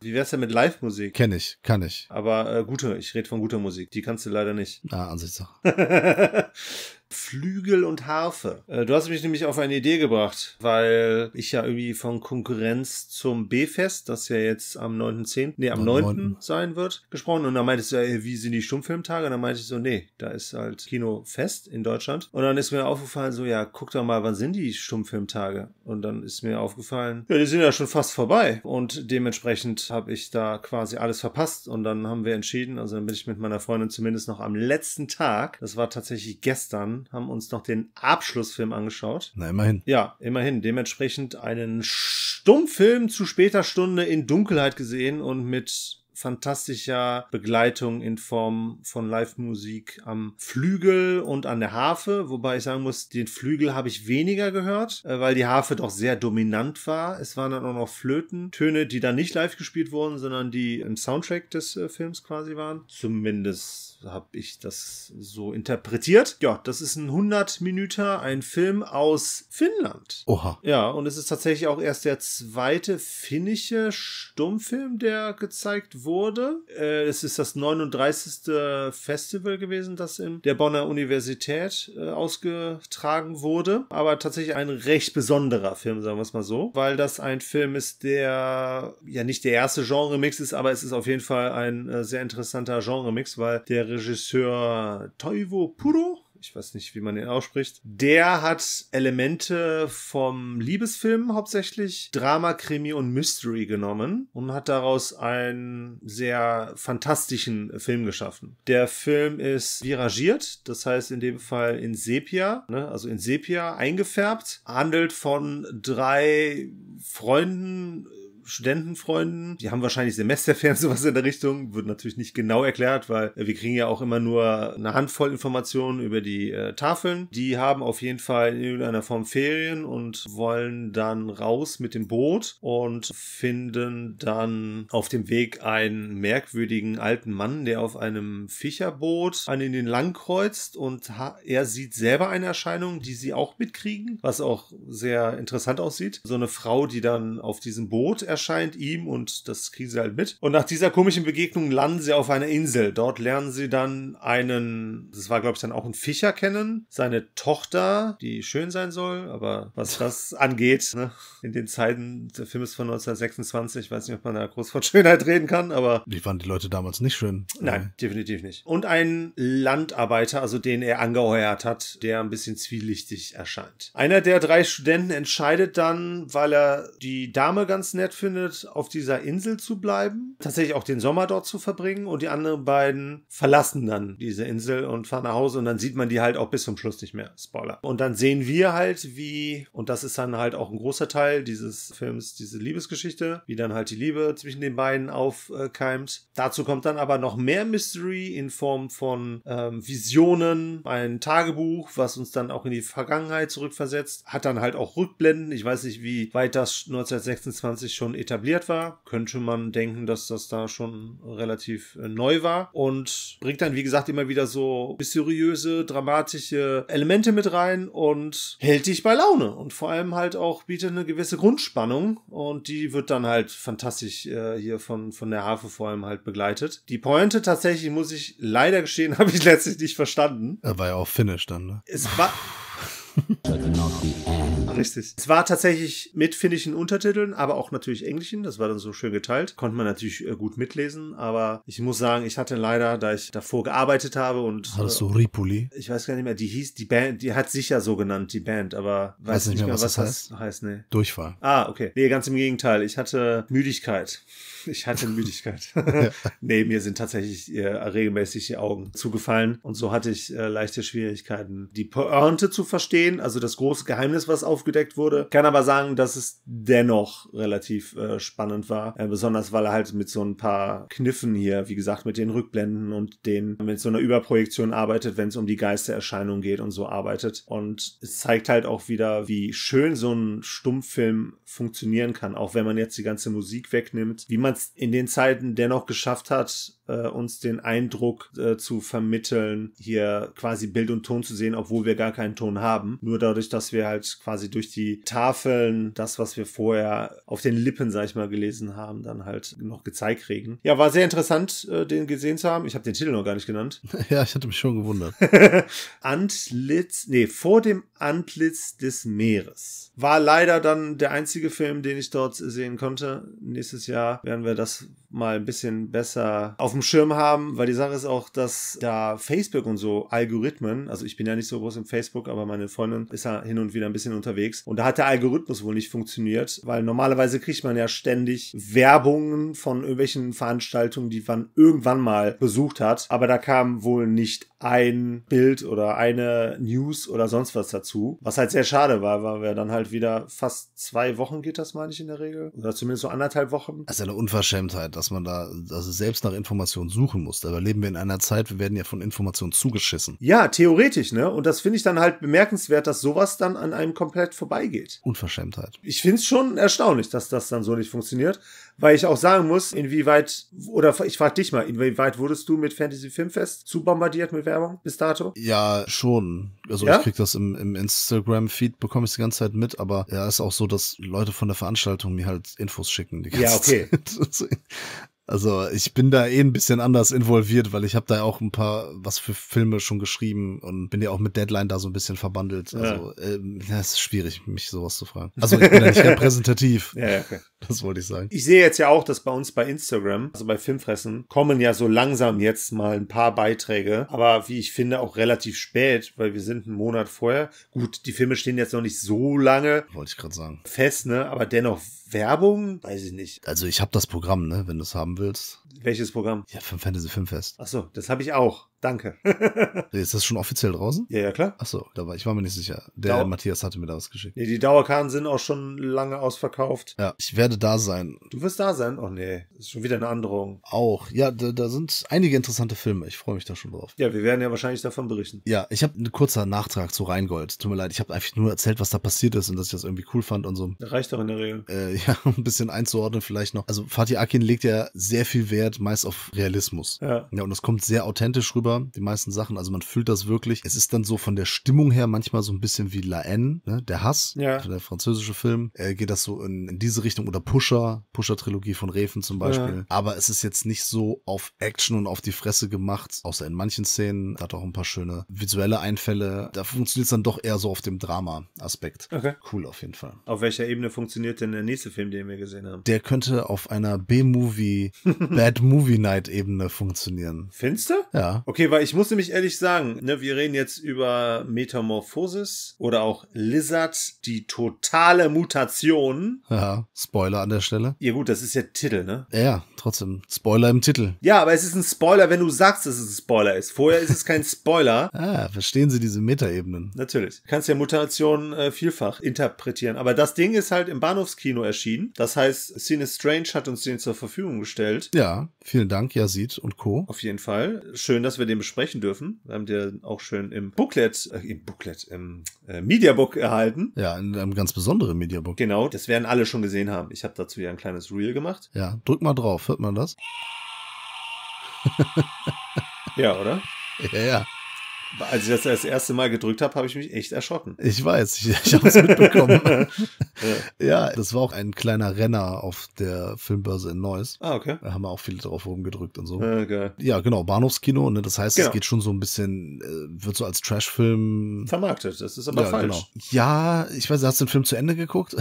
Wie wär's denn mit Live-Musik? Kenn ich, kann ich. Aber äh, gute, ich rede von guter Musik. Die kannst du leider nicht. Ah, Ansichtssache. Flügel und Harfe. Äh, du hast mich nämlich auf eine Idee gebracht, weil ich ja irgendwie von Konkurrenz zum B-Fest, das ja jetzt am 9.10., nee, am, 9. 9. sein wird, gesprochen. Und dann meintest du, ja, wie sind die Stummfilmtage? Und dann meinte ich so, nee, da ist halt Kinofest in Deutschland. Und dann ist mir aufgefallen, so, ja, guck doch mal, wann sind die Stummfilmtage? Und dann ist mir aufgefallen, ja, die sind ja schon fast vorbei. Und dementsprechend habe ich da quasi alles verpasst. Und dann haben wir entschieden, also dann bin ich mit meiner Freundin zumindest noch am letzten Tag, das war tatsächlich gestern, haben uns noch den Abschlussfilm angeschaut. Na, immerhin. Ja, immerhin. Dementsprechend einen Stummfilm zu später Stunde in Dunkelheit gesehen und mit fantastischer Begleitung in Form von Live-Musik am Flügel und an der Harfe, wobei ich sagen muss, den Flügel habe ich weniger gehört, äh, weil die Harfe doch sehr dominant war. Es waren dann auch noch Flöten, Töne, die dann nicht live gespielt wurden, sondern die im Soundtrack des äh, Films quasi waren. Zumindest habe ich das so interpretiert. Ja, das ist ein 100 Minuten ein Film aus Finnland. Oha. Ja, und es ist tatsächlich auch erst der zweite finnische Stummfilm, der gezeigt wurde wurde. Äh, es ist das 39. Festival gewesen, das in der Bonner Universität äh, ausgetragen wurde. Aber tatsächlich ein recht besonderer Film, sagen wir es mal so, weil das ein Film ist, der ja nicht der erste Genre-Mix ist, aber es ist auf jeden Fall ein äh, sehr interessanter Genre-Mix, weil der Regisseur Toivo Puro ich weiß nicht, wie man den ausspricht. Der hat Elemente vom Liebesfilm hauptsächlich, Drama, Krimi und Mystery genommen und hat daraus einen sehr fantastischen Film geschaffen. Der Film ist viragiert, das heißt in dem Fall in Sepia, ne, also in Sepia eingefärbt, handelt von drei Freunden, Studentenfreunden. Die haben wahrscheinlich Semesterferien, sowas in der Richtung. Wird natürlich nicht genau erklärt, weil wir kriegen ja auch immer nur eine Handvoll Informationen über die äh, Tafeln. Die haben auf jeden Fall in irgendeiner Form Ferien und wollen dann raus mit dem Boot und finden dann auf dem Weg einen merkwürdigen alten Mann, der auf einem Fischerboot an in den Lang kreuzt und er sieht selber eine Erscheinung, die sie auch mitkriegen, was auch sehr interessant aussieht. So eine Frau, die dann auf diesem Boot erscheint erscheint, ihm und das kriegen sie halt mit. Und nach dieser komischen Begegnung landen sie auf einer Insel. Dort lernen sie dann einen, das war glaube ich dann auch ein Fischer kennen, seine Tochter, die schön sein soll, aber was das angeht, ne? in den Zeiten, der Film ist von 1926, ich weiß nicht, ob man da groß von Schönheit reden kann, aber. Die fanden die Leute damals nicht schön. Nein, definitiv nicht. Und ein Landarbeiter, also den er angeheuert hat, der ein bisschen zwielichtig erscheint. Einer der drei Studenten entscheidet dann, weil er die Dame ganz nett findet, findet, auf dieser Insel zu bleiben, tatsächlich auch den Sommer dort zu verbringen und die anderen beiden verlassen dann diese Insel und fahren nach Hause und dann sieht man die halt auch bis zum Schluss nicht mehr. Spoiler. Und dann sehen wir halt, wie, und das ist dann halt auch ein großer Teil dieses Films, diese Liebesgeschichte, wie dann halt die Liebe zwischen den beiden aufkeimt. Dazu kommt dann aber noch mehr Mystery in Form von ähm, Visionen, ein Tagebuch, was uns dann auch in die Vergangenheit zurückversetzt, hat dann halt auch Rückblenden. Ich weiß nicht, wie weit das 1926 schon etabliert war, könnte man denken, dass das da schon relativ äh, neu war und bringt dann, wie gesagt, immer wieder so mysteriöse, dramatische Elemente mit rein und hält dich bei Laune und vor allem halt auch bietet eine gewisse Grundspannung und die wird dann halt fantastisch äh, hier von, von der Harfe vor allem halt begleitet. Die Pointe tatsächlich, muss ich leider gestehen, habe ich letztlich nicht verstanden. Er war ja auch Finnisch dann, ne? Es war Richtig. Es war tatsächlich mit finnischen Untertiteln, aber auch natürlich englischen. Das war dann so schön geteilt. Konnte man natürlich äh, gut mitlesen, aber ich muss sagen, ich hatte leider, da ich davor gearbeitet habe und. Hattest äh, also du Ripuli? Ich weiß gar nicht mehr, die hieß, die Band, die hat sich ja so genannt, die Band, aber weiß, weiß nicht, nicht mehr, was, das heißt. heißt. nee. Durchfall. Ah, okay. Nee, ganz im Gegenteil. Ich hatte Müdigkeit. Ich hatte Müdigkeit. nee, mir sind tatsächlich äh, regelmäßig die Augen zugefallen und so hatte ich äh, leichte Schwierigkeiten, die Pointe zu verstehen stehen, also das große Geheimnis, was aufgedeckt wurde. Kann aber sagen, dass es dennoch relativ äh, spannend war, äh, besonders weil er halt mit so ein paar Kniffen hier, wie gesagt, mit den Rückblenden und den mit so einer Überprojektion arbeitet, wenn es um die Geistererscheinung geht und so arbeitet. Und es zeigt halt auch wieder, wie schön so ein Stummfilm funktionieren kann, auch wenn man jetzt die ganze Musik wegnimmt, wie man es in den Zeiten dennoch geschafft hat, äh, uns den Eindruck äh, zu vermitteln, hier quasi Bild und Ton zu sehen, obwohl wir gar keinen Ton haben. Nur dadurch, dass wir halt quasi durch die Tafeln das, was wir vorher auf den Lippen, sag ich mal, gelesen haben, dann halt noch gezeigt kriegen. Ja, war sehr interessant, äh, den gesehen zu haben. Ich habe den Titel noch gar nicht genannt. ja, ich hatte mich schon gewundert. Antlitz, nee, vor dem Antlitz des Meeres. War leider dann der einzige Film, den ich dort sehen konnte. Nächstes Jahr werden wir das mal ein bisschen besser auf dem Schirm haben, weil die Sache ist auch, dass da Facebook und so Algorithmen, also ich bin ja nicht so groß im Facebook, aber meine Freundin ist ja hin und wieder ein bisschen unterwegs und da hat der Algorithmus wohl nicht funktioniert, weil normalerweise kriegt man ja ständig Werbungen von irgendwelchen Veranstaltungen, die man irgendwann mal besucht hat, aber da kam wohl nicht ein Bild oder eine News oder sonst was dazu dazu. Was halt sehr schade war, weil wir dann halt wieder fast zwei Wochen geht das, meine ich in der Regel. Oder zumindest so anderthalb Wochen. Das ist ja eine Unverschämtheit, dass man da also selbst nach Informationen suchen muss. Aber leben wir in einer Zeit, wir werden ja von Informationen zugeschissen. Ja, theoretisch, ne? Und das finde ich dann halt bemerkenswert, dass sowas dann an einem komplett vorbeigeht. Unverschämtheit. Ich finde es schon erstaunlich, dass das dann so nicht funktioniert. Weil ich auch sagen muss, inwieweit, oder ich frage dich mal, inwieweit wurdest du mit Fantasy Filmfest zu bombardiert mit Werbung bis dato? Ja, schon. Also ja? ich krieg das im, im Instagram-Feed, bekomme ich die ganze Zeit mit, aber ja, ist auch so, dass Leute von der Veranstaltung mir halt Infos schicken. Die ganze ja, okay. Zeit. Also ich bin da eh ein bisschen anders involviert, weil ich habe da auch ein paar was für Filme schon geschrieben und bin ja auch mit Deadline da so ein bisschen verbandelt. Also ja. ähm, ja, es ist schwierig, mich sowas zu fragen. Also ich bin ja nicht repräsentativ. Ja, okay. Das wollte ich sagen. Ich sehe jetzt ja auch, dass bei uns bei Instagram, also bei Filmfressen, kommen ja so langsam jetzt mal ein paar Beiträge, aber wie ich finde auch relativ spät, weil wir sind einen Monat vorher. Gut, die Filme stehen jetzt noch nicht so lange. Wollte ich gerade sagen. Fest, ne? Aber dennoch Werbung? Weiß ich nicht. Also ich habe das Programm, ne, wenn du es haben willst. Welches Programm? Ja, für Fantasy Filmfest. Ach so, das habe ich auch. Danke. ist das schon offiziell draußen? Ja, ja, klar. Achso, da war, ich war mir nicht sicher. Der Dauer Matthias hatte mir da was geschickt. Nee, die Dauerkarten sind auch schon lange ausverkauft. Ja, ich werde da sein. Du wirst da sein? Oh nee, das ist schon wieder eine Androhung. Auch. Ja, da, da sind einige interessante Filme. Ich freue mich da schon drauf. Ja, wir werden ja wahrscheinlich davon berichten. Ja, ich habe einen kurzen Nachtrag zu Rheingold. Tut mir leid, ich habe einfach nur erzählt, was da passiert ist und dass ich das irgendwie cool fand und so. reicht doch in der Regel. Äh, ja, um ein bisschen einzuordnen vielleicht noch. Also Fatih Akin legt ja sehr viel Wert meist auf Realismus. Ja. Ja, und das kommt sehr authentisch rüber drüber, die meisten Sachen. Also man fühlt das wirklich. Es ist dann so von der Stimmung her manchmal so ein bisschen wie La N, ne? der Hass, ja. Also der französische Film. Äh, geht das so in, in, diese Richtung oder Pusher, Pusher-Trilogie von Refen zum Beispiel. Ja. Aber es ist jetzt nicht so auf Action und auf die Fresse gemacht, außer in manchen Szenen. Da hat auch ein paar schöne visuelle Einfälle. Da funktioniert es dann doch eher so auf dem Drama-Aspekt. Okay. Cool auf jeden Fall. Auf welcher Ebene funktioniert denn der nächste Film, den wir gesehen haben? Der könnte auf einer B-Movie, Bad Movie Night Ebene funktionieren. Findest du? Ja. Okay Okay, weil ich muss nämlich ehrlich sagen, ne, wir reden jetzt über Metamorphosis oder auch Lizard, die totale Mutation. Ja, Spoiler an der Stelle. Ja gut, das ist ja Titel, ne? Ja, trotzdem. Spoiler im Titel. Ja, aber es ist ein Spoiler, wenn du sagst, dass es ein Spoiler ist. Vorher ist es kein Spoiler. ah, verstehen Sie diese Metaebenen. Natürlich. Du kannst ja Mutationen äh, vielfach interpretieren. Aber das Ding ist halt im Bahnhofskino erschienen. Das heißt, Cine Strange hat uns den zur Verfügung gestellt. Ja. Vielen Dank, Yazid und Co. Auf jeden Fall. Schön, dass wir den besprechen dürfen. Wir haben den auch schön im Booklet, äh, im Booklet, im äh, Mediabook erhalten. Ja, in einem ganz besonderen Mediabook. Genau, das werden alle schon gesehen haben. Ich habe dazu ja ein kleines Reel gemacht. Ja, drück mal drauf, hört man das? ja, oder? Ja, ja. Als ich das das erste Mal gedrückt habe, habe ich mich echt erschrocken. Ich weiß, ich, ich habe es mitbekommen. ja. ja. das war auch ein kleiner Renner auf der Filmbörse in Neuss. Ah, okay. Da haben wir auch viele drauf rumgedrückt und so. Okay. Ja, genau, Bahnhofskino. Ne? Das heißt, genau. es geht schon so ein bisschen, äh, wird so als Trashfilm vermarktet. Das ist aber ja, falsch. Genau. Ja, ich weiß, hast du den Film zu Ende geguckt?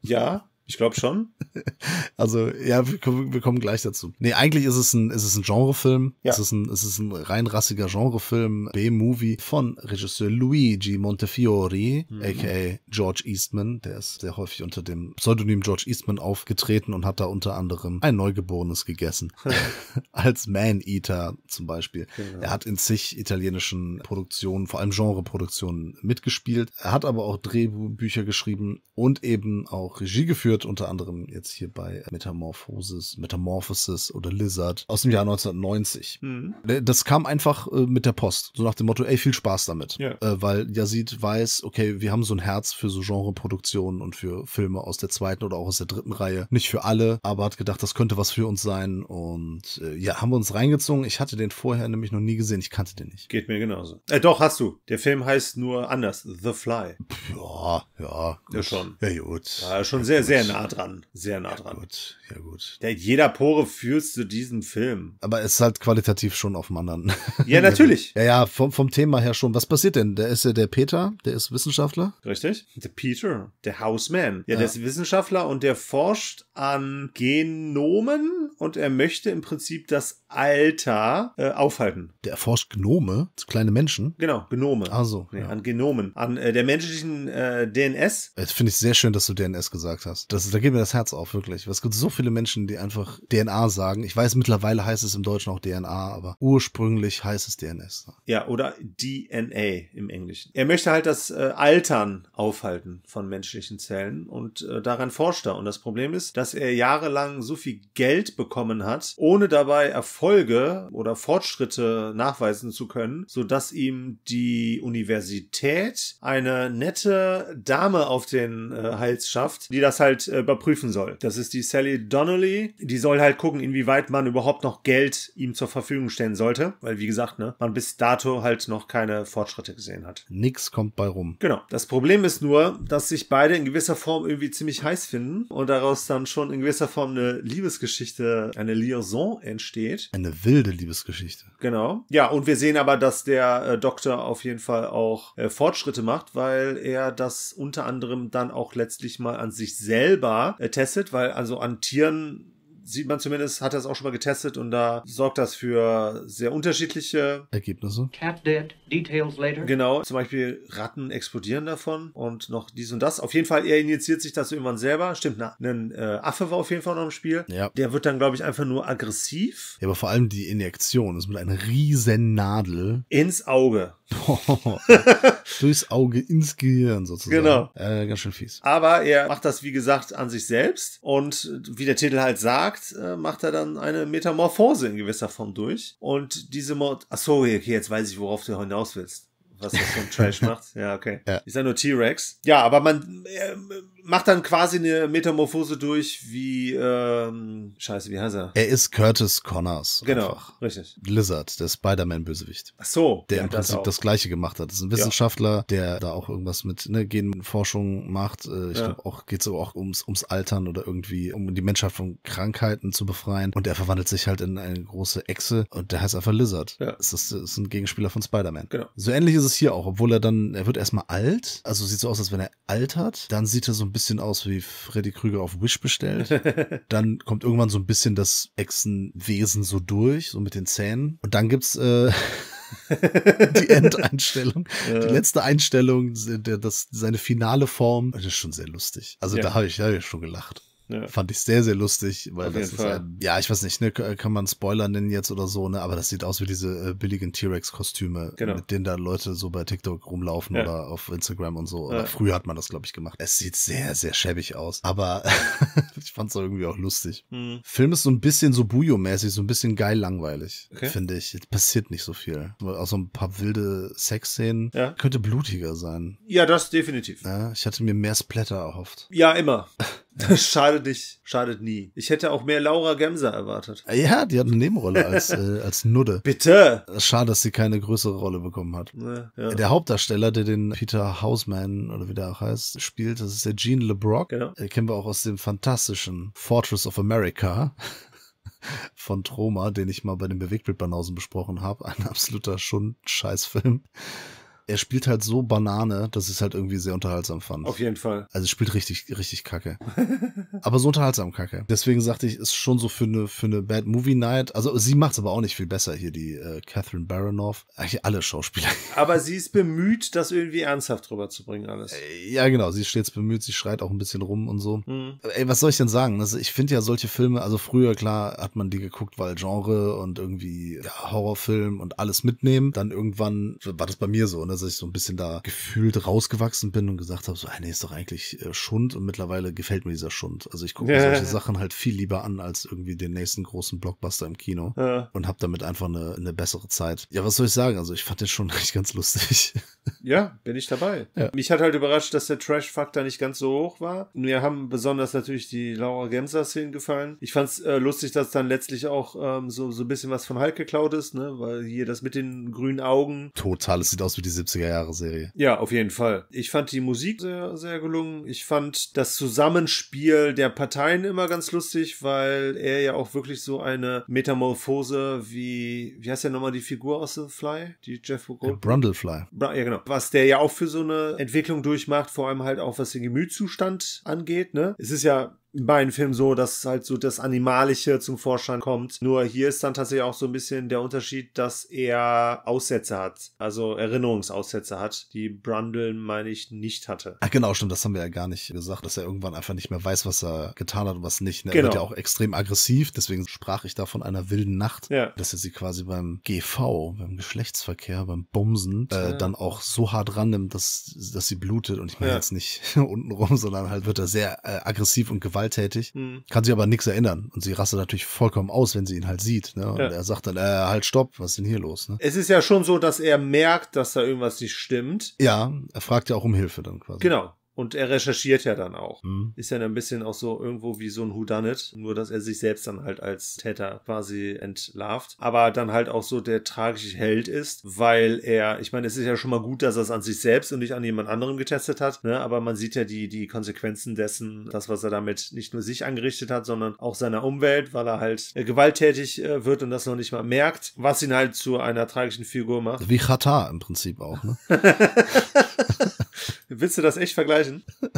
ja, Ich glaube schon. Also, ja, wir, wir, kommen gleich dazu. Nee, eigentlich ist es ein, ist es ein Genrefilm. Ja. Es ist ein, es ist ein rein rassiger Genrefilm, B-Movie von Regisseur Luigi Montefiori, mhm. aka George Eastman. Der ist sehr häufig unter dem Pseudonym George Eastman aufgetreten und hat da unter anderem ein Neugeborenes gegessen. Als Man-Eater zum Beispiel. Genau. Er hat in zig italienischen Produktionen, vor allem Genreproduktionen, mitgespielt. Er hat aber auch Drehbücher geschrieben und eben auch Regie geführt geführt, unter anderem jetzt hier bei Metamorphosis, Metamorphosis oder Lizard aus dem Jahr 1990. Mhm. Äh, das kam einfach äh, mit der Post, so nach dem Motto, ey, viel Spaß damit. Yeah. Äh, weil Yazid weiß, okay, wir haben so ein Herz für so Genreproduktionen und für Filme aus der zweiten oder auch aus der dritten Reihe. Nicht für alle, aber hat gedacht, das könnte was für uns sein. Und äh, ja, haben wir uns reingezogen. Ich hatte den vorher nämlich noch nie gesehen. Ich kannte den nicht. Geht mir genauso. Äh, doch, hast du. Der Film heißt nur anders. The Fly. Ja, ja. Gut. Ja, schon. Ja, gut. Ja, schon sehr, sehr nah dran. Sehr nah ja, dran. Gut, ja gut. Der, jeder Pore führt zu diesem Film. Aber es ist halt qualitativ schon auf dem anderen. Ja, natürlich. ja, ja, vom, vom Thema her schon. Was passiert denn? Der ist ja der Peter, der ist Wissenschaftler. Richtig. Der Peter, der Houseman. Ja, ja, der ist Wissenschaftler und der forscht an Genomen und er möchte im Prinzip das Alter äh, aufhalten. Der erforscht Gnome, kleine Menschen. Genau, Gnome. Also, nee, ja. an Genomen, an äh, der menschlichen äh, DNS. Das finde ich sehr schön, dass du DNS gesagt hast das, da geht mir das Herz auf, wirklich. Es gibt so viele Menschen, die einfach DNA sagen. Ich weiß, mittlerweile heißt es im Deutschen auch DNA, aber ursprünglich heißt es DNS. Ne? Ja, oder DNA im Englischen. Er möchte halt das äh, Altern aufhalten von menschlichen Zellen und äh, daran forscht er. Und das Problem ist, dass er jahrelang so viel Geld bekommen hat, ohne dabei Erfolge oder Fortschritte nachweisen zu können, sodass ihm die Universität eine nette Dame auf den äh, Hals schafft, die das halt äh, überprüfen soll. Das ist die Sally Donnelly. Die soll halt gucken, inwieweit man überhaupt noch Geld ihm zur Verfügung stellen sollte. Weil, wie gesagt, ne, man bis dato halt noch keine Fortschritte gesehen hat. Nix kommt bei rum. Genau. Das Problem ist nur, dass sich beide in gewisser Form irgendwie ziemlich heiß finden und daraus dann schon in gewisser Form eine Liebesgeschichte, eine Liaison entsteht. Eine wilde Liebesgeschichte. Genau. Ja, und wir sehen aber, dass der äh, Doktor auf jeden Fall auch äh, Fortschritte macht, weil er das unter anderem dann auch letztlich mal an sich selbst selber äh, testet, weil also an Tieren sieht man zumindest, hat er es auch schon mal getestet und da sorgt das für sehr unterschiedliche Ergebnisse. Cat dead, details later. Genau, zum Beispiel Ratten explodieren davon und noch dies und das. Auf jeden Fall, er injiziert sich das irgendwann selber. Stimmt, na, ein äh, Affe war auf jeden Fall noch im Spiel. Ja. Der wird dann, glaube ich, einfach nur aggressiv. Ja, aber vor allem die Injektion ist mit einer riesen Nadel. Ins Auge. Durchs Auge ins Gehirn sozusagen. Genau. Äh, ganz schön fies. Aber er macht das, wie gesagt, an sich selbst und wie der Titel halt sagt, äh, macht er dann eine Metamorphose in gewisser Form durch. Und diese Mord. Achso, okay, jetzt weiß ich, worauf du hinaus willst was das so ein Trash macht. Ja, okay. Ja. Ich sage nur T-Rex. Ja, aber man, äh, macht dann quasi eine Metamorphose durch wie, ähm, scheiße, wie heißt er? Er ist Curtis Connors. Genau, einfach. richtig. Lizard, der Spider-Man-Bösewicht. Ach so. Der ja, im Prinzip das, das, Gleiche gemacht hat. Das ist ein Wissenschaftler, ja. der da auch irgendwas mit ne, Genforschung macht. Äh, ich ja. glaube auch, geht's aber auch ums, ums Altern oder irgendwie, um die Menschheit von Krankheiten zu befreien. Und er verwandelt sich halt in eine große Echse und der heißt einfach Lizard. Ja. Das ist, das ist ein Gegenspieler von Spider-Man. Genau. So ähnlich ist es hier auch, obwohl er dann, er wird erstmal alt, also sieht so aus, als wenn er altert, dann sieht er so ein bisschen aus wie Freddy Krüger auf Wish bestellt. dann kommt irgendwann so ein bisschen das Echsenwesen so durch, so mit den Zähnen. Und dann gibt's äh, die Endeinstellung. Ja. Die letzte Einstellung, der, das, seine finale Form, das ist schon sehr lustig. Also ja. da habe ich, ja hab schon gelacht. Ja. Fand ich sehr, sehr lustig, weil Auf das ist ein, ja, ich weiß nicht, ne, kann man Spoiler nennen jetzt oder so, ne, aber das sieht aus wie diese äh, billigen T-Rex-Kostüme, genau. mit denen da Leute so bei TikTok rumlaufen ja. oder auf Instagram und so. Ja. Früher hat man das, glaube ich, gemacht. Es sieht sehr, sehr schäbig aus, aber ich fand es irgendwie auch lustig. Mhm. Film ist so ein bisschen so Bujo-mäßig, so ein bisschen geil langweilig, okay. finde ich. Es passiert nicht so viel. Auch so ein paar wilde Sexszenen. Ja. Könnte blutiger sein. Ja, das definitiv. ich hatte mir mehr Splatter erhofft. Ja, immer. Das schadet dich, schadet nie. Ich hätte auch mehr Laura Gemser erwartet. Ja, die hat eine Nebenrolle als, äh, als Nudde. Bitte! Schade, dass sie keine größere Rolle bekommen hat. Ja, ja. Der Hauptdarsteller, der den Peter Houseman oder wie der auch heißt, spielt, das ist der Gene LeBrock. Genau. Den kennen wir auch aus dem fantastischen Fortress of America von Troma, den ich mal bei den Bewegtbildbanausen besprochen habe. Ein absoluter Schund-Scheißfilm er spielt halt so Banane, dass ich es halt irgendwie sehr unterhaltsam fand. Auf jeden Fall. Also es spielt richtig, richtig kacke. aber so unterhaltsam kacke. Deswegen sagte ich, ist schon so für eine, für eine Bad Movie Night. Also sie macht es aber auch nicht viel besser hier, die äh, Catherine Baranoff. Eigentlich alle Schauspieler. Aber sie ist bemüht, das irgendwie ernsthaft drüber zu bringen, alles. Äh, ja, genau. Sie ist stets bemüht, sie schreit auch ein bisschen rum und so. Mhm. Ey, was soll ich denn sagen? Also ich finde ja solche Filme, also früher, klar, hat man die geguckt, weil Genre und irgendwie ja, Horrorfilm und alles mitnehmen. Dann irgendwann war das bei mir so, ne? dass ich so ein bisschen da gefühlt rausgewachsen bin und gesagt habe, so, nee, ist doch eigentlich äh, Schund und mittlerweile gefällt mir dieser Schund. Also ich gucke mir ja. solche Sachen halt viel lieber an als irgendwie den nächsten großen Blockbuster im Kino ja. und habe damit einfach eine, eine bessere Zeit. Ja, was soll ich sagen? Also ich fand den schon echt ganz lustig. Ja, bin ich dabei. Ja. Mich hat halt überrascht, dass der Trash-Faktor nicht ganz so hoch war. Mir haben besonders natürlich die Laura Gemser-Szenen gefallen. Ich fand's äh, lustig, dass dann letztlich auch ähm, so, so ein bisschen was von Hulk geklaut ist, ne? Weil hier das mit den grünen Augen. Total, es sieht aus wie diese 70er-Jahre-Serie. Ja, auf jeden Fall. Ich fand die Musik sehr, sehr gelungen. Ich fand das Zusammenspiel der Parteien immer ganz lustig, weil er ja auch wirklich so eine Metamorphose wie, wie heißt der nochmal die Figur aus The Fly? Die Jeff Goldblum? Brundlefly. ja, genau. Was der ja auch für so eine Entwicklung durchmacht, vor allem halt auch was den Gemütszustand angeht, ne? Es ist ja beiden Filmen so, dass halt so das Animalische zum Vorschein kommt. Nur hier ist dann tatsächlich auch so ein bisschen der Unterschied, dass er Aussätze hat, also Erinnerungsaussätze hat, die Brundle, meine ich, nicht hatte. Ach genau, stimmt, das haben wir ja gar nicht gesagt, dass er irgendwann einfach nicht mehr weiß, was er getan hat und was nicht. Ne? Genau. Er wird genau. ja auch extrem aggressiv, deswegen sprach ich da von einer wilden Nacht, ja. dass er sie quasi beim GV, beim Geschlechtsverkehr, beim Bumsen, äh, ja. dann auch so hart rannimmt, dass, dass sie blutet und ich meine ja. jetzt nicht untenrum, sondern halt wird er sehr äh, aggressiv und gewaltig gewalttätig, mhm. kann sich aber nichts erinnern. Und sie rastet natürlich vollkommen aus, wenn sie ihn halt sieht. Ne? Und ja. er sagt dann, äh, halt stopp, was ist denn hier los? Ne? Es ist ja schon so, dass er merkt, dass da irgendwas nicht stimmt. Ja, er fragt ja auch um Hilfe dann quasi. Genau. Und er recherchiert ja dann auch. Mhm. Ist ja ein bisschen auch so irgendwo wie so ein Whodunit, nur dass er sich selbst dann halt als Täter quasi entlarvt. Aber dann halt auch so der tragische Held ist, weil er, ich meine, es ist ja schon mal gut, dass er es an sich selbst und nicht an jemand anderem getestet hat, ne? aber man sieht ja die, die Konsequenzen dessen, das, was er damit nicht nur sich angerichtet hat, sondern auch seiner Umwelt, weil er halt äh, gewalttätig äh, wird und das noch nicht mal merkt, was ihn halt zu einer tragischen Figur macht. Wie Chata im Prinzip auch, ne? Willst du das echt vergleichen?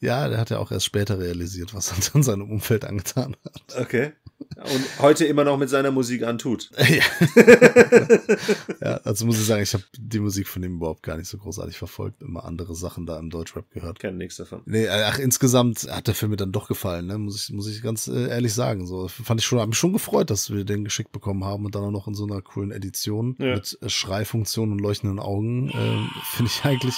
Ja, der hat ja auch erst später realisiert, was er dann seinem Umfeld angetan hat. Okay. Und heute immer noch mit seiner Musik antut. Ja. ja, also muss ich sagen, ich habe die Musik von ihm überhaupt gar nicht so großartig verfolgt. Immer andere Sachen da im Deutschrap gehört. Kein nichts davon. Nee, äh, ach, insgesamt hat der Film mir dann doch gefallen, ne? muss, ich, muss ich ganz äh, ehrlich sagen. So fand ich schon, habe mich schon gefreut, dass wir den geschickt bekommen haben und dann auch noch in so einer coolen Edition ja. mit äh, Schreifunktion und leuchtenden Augen. Äh, Finde ich eigentlich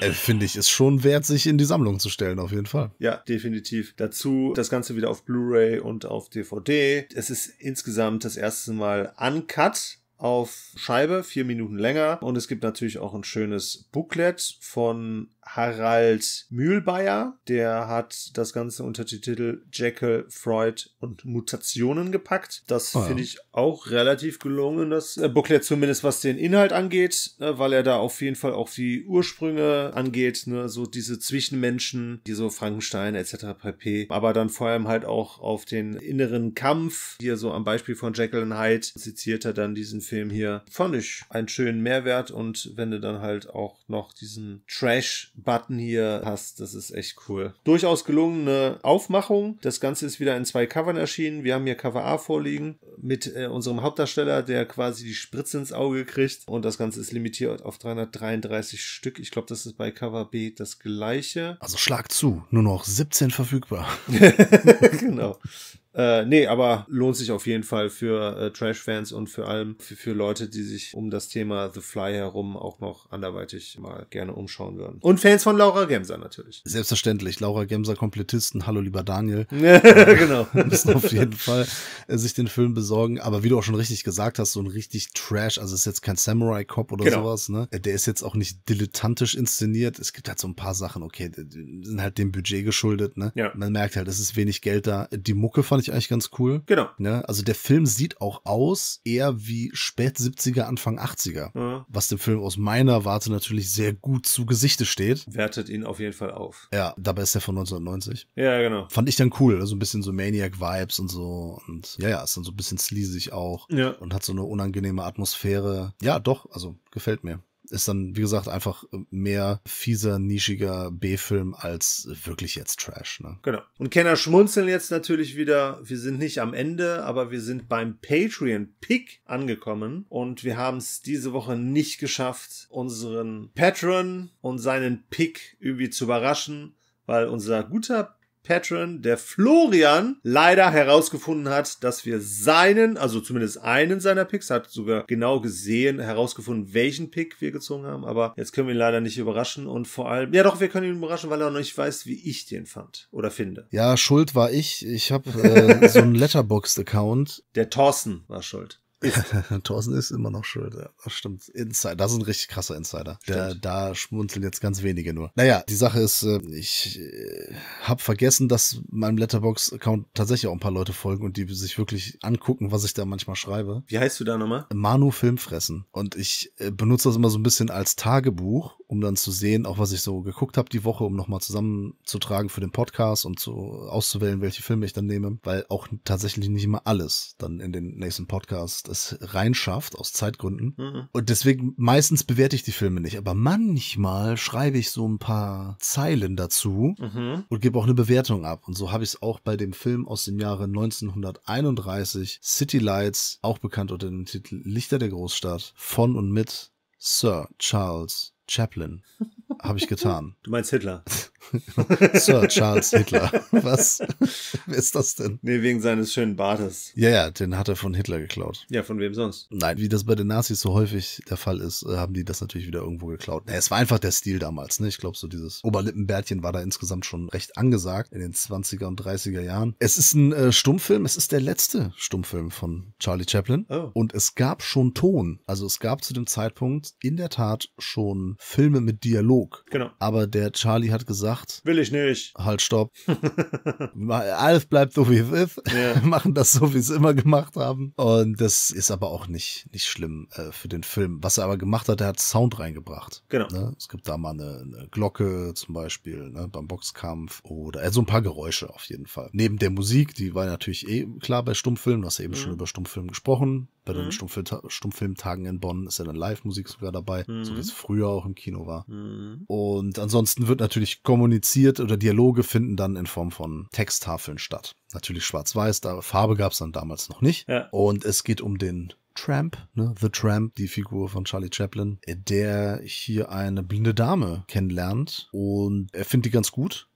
äh, finde ich, ist schon wert, sich in die Sammlung zu stellen, auf jeden Fall. Ja, definitiv. Dazu das Ganze wieder auf Blu-ray und auf DVD. Es ist insgesamt das erste Mal uncut auf Scheibe, vier Minuten länger. Und es gibt natürlich auch ein schönes Booklet von Harald Mühlbayer. Der hat das Ganze unter den Titel Jekyll, Freud und Mutationen gepackt. Das oh ja. finde ich auch relativ gelungen, das äh, Booklet zumindest, was den Inhalt angeht, ne, weil er da auf jeden Fall auch die Ursprünge angeht, ne? so diese Zwischenmenschen, die so Frankenstein etc. pp. Aber dann vor allem halt auch auf den inneren Kampf, hier so am Beispiel von Jekyll und Hyde zitiert er dann diesen Film hier. Fand ich einen schönen Mehrwert und wenn du dann halt auch noch diesen Trash button hier hast. Das ist echt cool. Durchaus gelungene Aufmachung. Das Ganze ist wieder in zwei Covern erschienen. Wir haben hier Cover A vorliegen mit äh, unserem Hauptdarsteller, der quasi die Spritze ins Auge kriegt. Und das Ganze ist limitiert auf 333 Stück. Ich glaube, das ist bei Cover B das gleiche. Also schlag zu, nur noch 17 verfügbar. genau. Äh, nee, aber lohnt sich auf jeden Fall für äh, Trash-Fans und vor allem für, für Leute, die sich um das Thema The Fly herum auch noch anderweitig mal gerne umschauen würden. Und Fans von Laura Gemser natürlich. Selbstverständlich. Laura Gemser, Komplettisten. Hallo, lieber Daniel. genau. müssen auf jeden Fall äh, sich den Film besorgen. Aber wie du auch schon richtig gesagt hast, so ein richtig Trash, also ist jetzt kein Samurai Cop oder genau. sowas, ne? Äh, der ist jetzt auch nicht dilettantisch inszeniert. Es gibt halt so ein paar Sachen, okay, die sind halt dem Budget geschuldet, ne? Ja. Man merkt halt, es ist wenig Geld da. Die Mucke fand ich ich eigentlich ganz cool. Genau. Ne? Also der Film sieht auch aus eher wie spät 70er, Anfang 80er. Ja. Was dem Film aus meiner Warte natürlich sehr gut zu Gesichte steht. Wertet ihn auf jeden Fall auf. Ja, dabei ist der von 1990. Ja, genau. Fand ich dann cool. Also ein bisschen so Maniac-Vibes und so. Und ja, ja, ist dann so ein bisschen sleazy auch. Ja. Und hat so eine unangenehme Atmosphäre. Ja, doch, also gefällt mir ist dann, wie gesagt, einfach mehr fieser, nischiger B-Film als wirklich jetzt Trash. Ne? Genau. Und Kenner schmunzeln jetzt natürlich wieder. Wir sind nicht am Ende, aber wir sind beim Patreon-Pick angekommen und wir haben es diese Woche nicht geschafft, unseren Patron und seinen Pick irgendwie zu überraschen, weil unser guter Patron, der Florian, leider herausgefunden hat, dass wir seinen, also zumindest einen seiner Picks, hat sogar genau gesehen, herausgefunden, welchen Pick wir gezogen haben. Aber jetzt können wir ihn leider nicht überraschen und vor allem, ja doch, wir können ihn überraschen, weil er noch nicht weiß, wie ich den fand oder finde. Ja, schuld war ich. Ich habe äh, so einen Letterboxd-Account. Der Thorsten war schuld. Ist. Thorsten ist immer noch schuld, ja, das stimmt. Insider, das ist ein richtig krasser Insider. Da, da, schmunzeln jetzt ganz wenige nur. Naja, die Sache ist, äh, ich äh, habe vergessen, dass meinem Letterbox-Account tatsächlich auch ein paar Leute folgen und die sich wirklich angucken, was ich da manchmal schreibe. Wie heißt du da nochmal? Manu Filmfressen. Und ich äh, benutze das immer so ein bisschen als Tagebuch, um dann zu sehen, auch was ich so geguckt habe die Woche, um nochmal zusammenzutragen für den Podcast und zu, auszuwählen, welche Filme ich dann nehme, weil auch tatsächlich nicht immer alles dann in den nächsten Podcast es reinschafft, aus Zeitgründen. Mhm. Und deswegen meistens bewerte ich die Filme nicht. Aber manchmal schreibe ich so ein paar Zeilen dazu mhm. und gebe auch eine Bewertung ab. Und so habe ich es auch bei dem Film aus dem Jahre 1931, City Lights, auch bekannt unter dem Titel Lichter der Großstadt, von und mit Sir Charles Chaplin habe ich getan. Du meinst Hitler? Sir Charles Hitler. Was Wer ist das denn? Nee, wegen seines schönen Bartes. Ja, ja, den hat er von Hitler geklaut. Ja, von wem sonst? Nein, wie das bei den Nazis so häufig der Fall ist, äh, haben die das natürlich wieder irgendwo geklaut. Nee, es war einfach der Stil damals, ne? Ich glaube, so dieses Oberlippenbärtchen war da insgesamt schon recht angesagt in den 20er und 30er Jahren. Es ist ein äh, Stummfilm, es ist der letzte Stummfilm von Charlie Chaplin. Oh. Und es gab schon Ton. Also es gab zu dem Zeitpunkt in der Tat schon Filme mit Dialog. Genau. Aber der Charlie hat gesagt, gesagt. Will ich nicht. Halt, stopp. Alles bleibt so, wie es ist. Yeah. Machen das so, wie es immer gemacht haben. Und das ist aber auch nicht, nicht schlimm äh, für den Film. Was er aber gemacht hat, er hat Sound reingebracht. Genau. Ne? Es gibt da mal eine, eine Glocke zum Beispiel ne? beim Boxkampf oder so also ein paar Geräusche auf jeden Fall. Neben der Musik, die war natürlich eh klar bei Stummfilmen. Du hast eben mhm. schon über Stummfilmen gesprochen. Bei den mhm. Stummfil Stummfilmtagen in Bonn ist ja dann Live-Musik sogar dabei, mhm. so wie es früher auch im Kino war. Mhm. Und ansonsten wird natürlich kommuniziert oder Dialoge finden dann in Form von Texttafeln statt. Natürlich schwarz-weiß, da Farbe gab es dann damals noch nicht. Ja. Und es geht um den Tramp, ne? The Tramp, die Figur von Charlie Chaplin, der hier eine blinde Dame kennenlernt und er findet die ganz gut.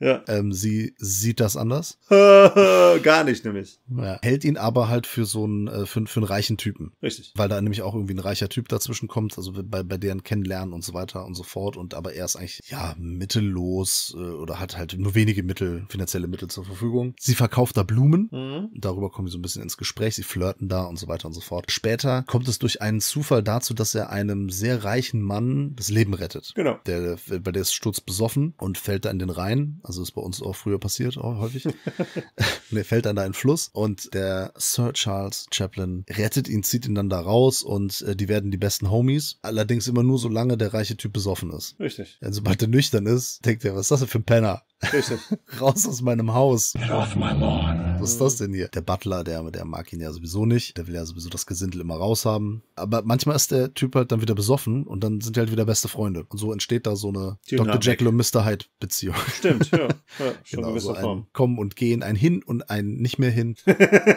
Ja. Ähm, sie sieht das anders. Gar nicht, nämlich. Ja. Hält ihn aber halt für so einen, äh, für, für einen reichen Typen. Richtig. Weil da nämlich auch irgendwie ein reicher Typ dazwischen kommt, also bei, bei deren Kennenlernen und so weiter und so fort. Und aber er ist eigentlich, ja, mittellos äh, oder hat halt nur wenige Mittel, finanzielle Mittel zur Verfügung. Sie verkauft da Blumen. Mhm. Darüber kommen sie so ein bisschen ins Gespräch. Sie flirten da und so weiter und so fort. Später kommt es durch einen Zufall dazu, dass er einem sehr reichen Mann das Leben rettet. Genau. Der, bei der ist Sturz besoffen und fällt da in den Rhein also ist bei uns auch früher passiert, auch häufig. er fällt dann da in den Fluss und der Sir Charles Chaplin rettet ihn, zieht ihn dann da raus und äh, die werden die besten Homies. Allerdings immer nur, solange der reiche Typ besoffen ist. Richtig. Denn sobald er nüchtern ist, denkt er, was ist das denn für ein Penner? Richtig. Raus aus meinem Haus. Get off my lawn. Was ist das denn hier? Der Butler, der, der mag ihn ja sowieso nicht. Der will ja sowieso das Gesindel immer raushaben. Aber manchmal ist der Typ halt dann wieder besoffen und dann sind die halt wieder beste Freunde. Und so entsteht da so eine Dynamik. Dr. Jekyll und Mr. Hyde Beziehung. Stimmt. Ja, ja schon genau, so ein Form. Kommen und Gehen, ein Hin und ein Nicht mehr hin.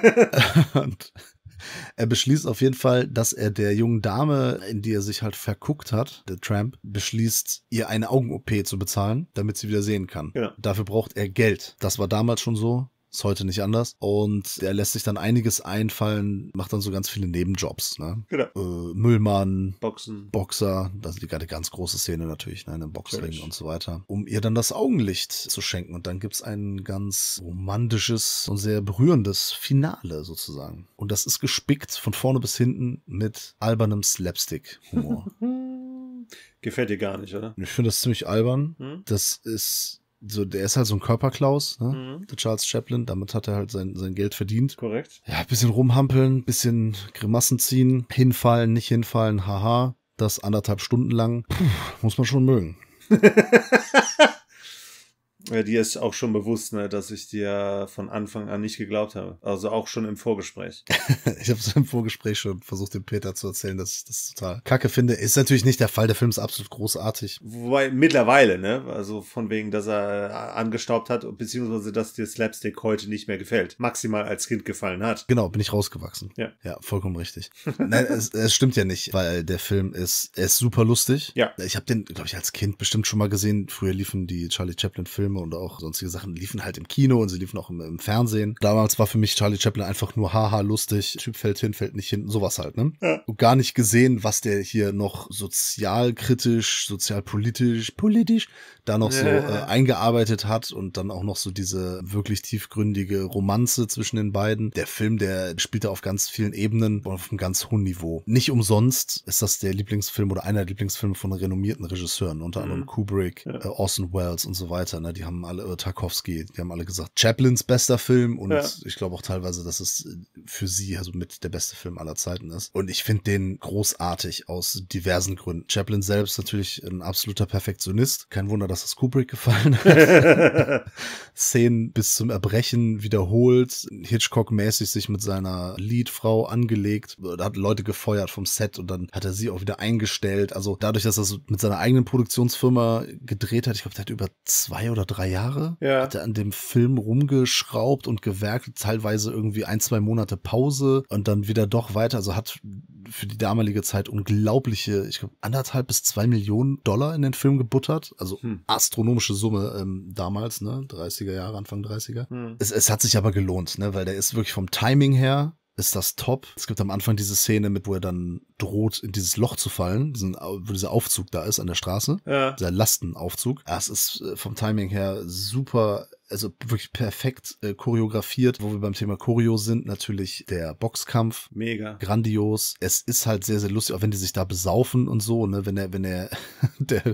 und er beschließt auf jeden Fall, dass er der jungen Dame, in die er sich halt verguckt hat, der Tramp, beschließt, ihr eine Augen-OP zu bezahlen, damit sie wieder sehen kann. Genau. Dafür braucht er Geld. Das war damals schon so. Ist heute nicht anders. Und er lässt sich dann einiges einfallen, macht dann so ganz viele Nebenjobs. Ne? Genau. Äh, Müllmann, Boxen. Boxer, das ist die gerade ganz große Szene natürlich, ne? in einem Boxring natürlich. und so weiter, um ihr dann das Augenlicht zu schenken. Und dann gibt es ein ganz romantisches und sehr berührendes Finale sozusagen. Und das ist gespickt von vorne bis hinten mit albernem Slapstick-Humor. Gefällt dir gar nicht, oder? Ich finde das ziemlich albern. Hm? Das ist so, der ist halt so ein Körperklaus, ne? Mhm. der Charles Chaplin. Damit hat er halt sein, sein Geld verdient. Korrekt. Ja, bisschen rumhampeln, bisschen Grimassen ziehen, hinfallen, nicht hinfallen, haha. Das anderthalb Stunden lang, Puh, muss man schon mögen. Ja, dir ist auch schon bewusst, ne, dass ich dir von Anfang an nicht geglaubt habe. Also auch schon im Vorgespräch. ich habe es im Vorgespräch schon versucht, dem Peter zu erzählen, dass ich das total kacke finde. Ist natürlich nicht der Fall. Der Film ist absolut großartig. Wobei mittlerweile, ne? Also von wegen, dass er äh, angestaubt hat, beziehungsweise dass dir Slapstick heute nicht mehr gefällt. Maximal als Kind gefallen hat. Genau, bin ich rausgewachsen. Ja. Ja, vollkommen richtig. Nein, es, es, stimmt ja nicht, weil der Film ist, er ist super lustig. Ja. Ich habe den, glaube ich, als Kind bestimmt schon mal gesehen. Früher liefen die Charlie Chaplin-Filme Filme und auch sonstige Sachen liefen halt im Kino und sie liefen auch im, im Fernsehen. Damals war für mich Charlie Chaplin einfach nur haha lustig. Typ fällt hin, fällt nicht hin, sowas halt, ne? Ja. Und gar nicht gesehen, was der hier noch sozialkritisch, sozialpolitisch, politisch da noch so äh, eingearbeitet hat und dann auch noch so diese wirklich tiefgründige Romanze zwischen den beiden. Der Film, der spielt da auf ganz vielen Ebenen und auf einem ganz hohen Niveau. Nicht umsonst ist das der Lieblingsfilm oder einer der Lieblingsfilme von renommierten Regisseuren, unter anderem mhm. Kubrick, ja. äh, Orson Welles und so weiter. Ne? Die haben alle, äh, Tarkovsky, die haben alle gesagt, Chaplins bester Film und ja. ich glaube auch teilweise, dass es äh, für sie also mit der beste Film aller Zeiten ist. Und ich finde den großartig aus diversen Gründen. Chaplin selbst natürlich ein absoluter Perfektionist. Kein Wunder, dass dass es Kubrick gefallen hat. Szenen bis zum Erbrechen wiederholt, Hitchcock-mäßig sich mit seiner Leadfrau angelegt, da hat Leute gefeuert vom Set und dann hat er sie auch wieder eingestellt. Also dadurch, dass er es mit seiner eigenen Produktionsfirma gedreht hat, ich glaube, der hat über zwei oder drei Jahre, ja. hat er an dem Film rumgeschraubt und gewerkt, teilweise irgendwie ein, zwei Monate Pause und dann wieder doch weiter. Also hat für die damalige Zeit unglaubliche, ich glaube, anderthalb bis zwei Millionen Dollar in den Film gebuttert. Also hm. astronomische Summe ähm, damals, ne? 30er Jahre, Anfang 30er. Hm. Es, es hat sich aber gelohnt, ne? Weil der ist wirklich vom Timing her, ist das top. Es gibt am Anfang diese Szene mit, wo er dann droht, in dieses Loch zu fallen, diesen, wo dieser Aufzug da ist an der Straße, ja. dieser Lastenaufzug. Es ist äh, vom Timing her super also wirklich perfekt äh, choreografiert, wo wir beim Thema Choreo sind, natürlich der Boxkampf. Mega. Grandios. Es ist halt sehr, sehr lustig, auch wenn die sich da besaufen und so, ne, wenn er, wenn er, der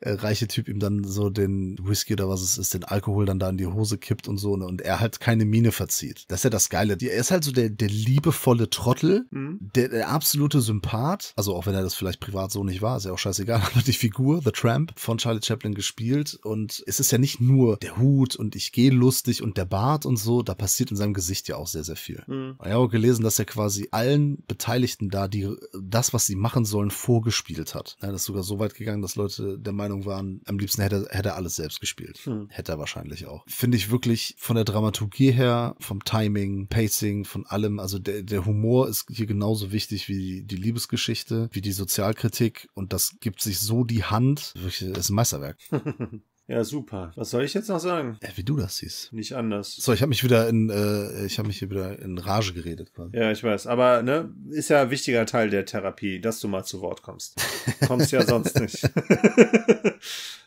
äh, reiche Typ ihm dann so den Whisky oder was es ist, den Alkohol dann da in die Hose kippt und so, ne, und er halt keine Miene verzieht. Das ist ja das Geile. Er ist halt so der, der liebevolle Trottel, mhm. der, der absolute Sympath, also auch wenn er das vielleicht privat so nicht war, ist ja auch scheißegal, aber die Figur, The Tramp, von Charlie Chaplin gespielt und es ist ja nicht nur der Hut und und ich gehe lustig und der Bart und so, da passiert in seinem Gesicht ja auch sehr, sehr viel. Mhm. Ich habe auch gelesen, dass er quasi allen Beteiligten da die, das, was sie machen sollen, vorgespielt hat. Ja, das ist sogar so weit gegangen, dass Leute der Meinung waren, am liebsten hätte, hätte er alles selbst gespielt. Mhm. Hätte er wahrscheinlich auch. Finde ich wirklich von der Dramaturgie her, vom Timing, Pacing, von allem, also der, der Humor ist hier genauso wichtig wie die Liebesgeschichte, wie die Sozialkritik und das gibt sich so die Hand. Wirklich, das ist ein Meisterwerk. Ja, super. Was soll ich jetzt noch sagen? Ja, wie du das siehst. Nicht anders. So, ich habe mich wieder in, äh, ich habe mich hier wieder in Rage geredet quasi. Ja, ich weiß. Aber ne, ist ja ein wichtiger Teil der Therapie, dass du mal zu Wort kommst. kommst ja sonst nicht.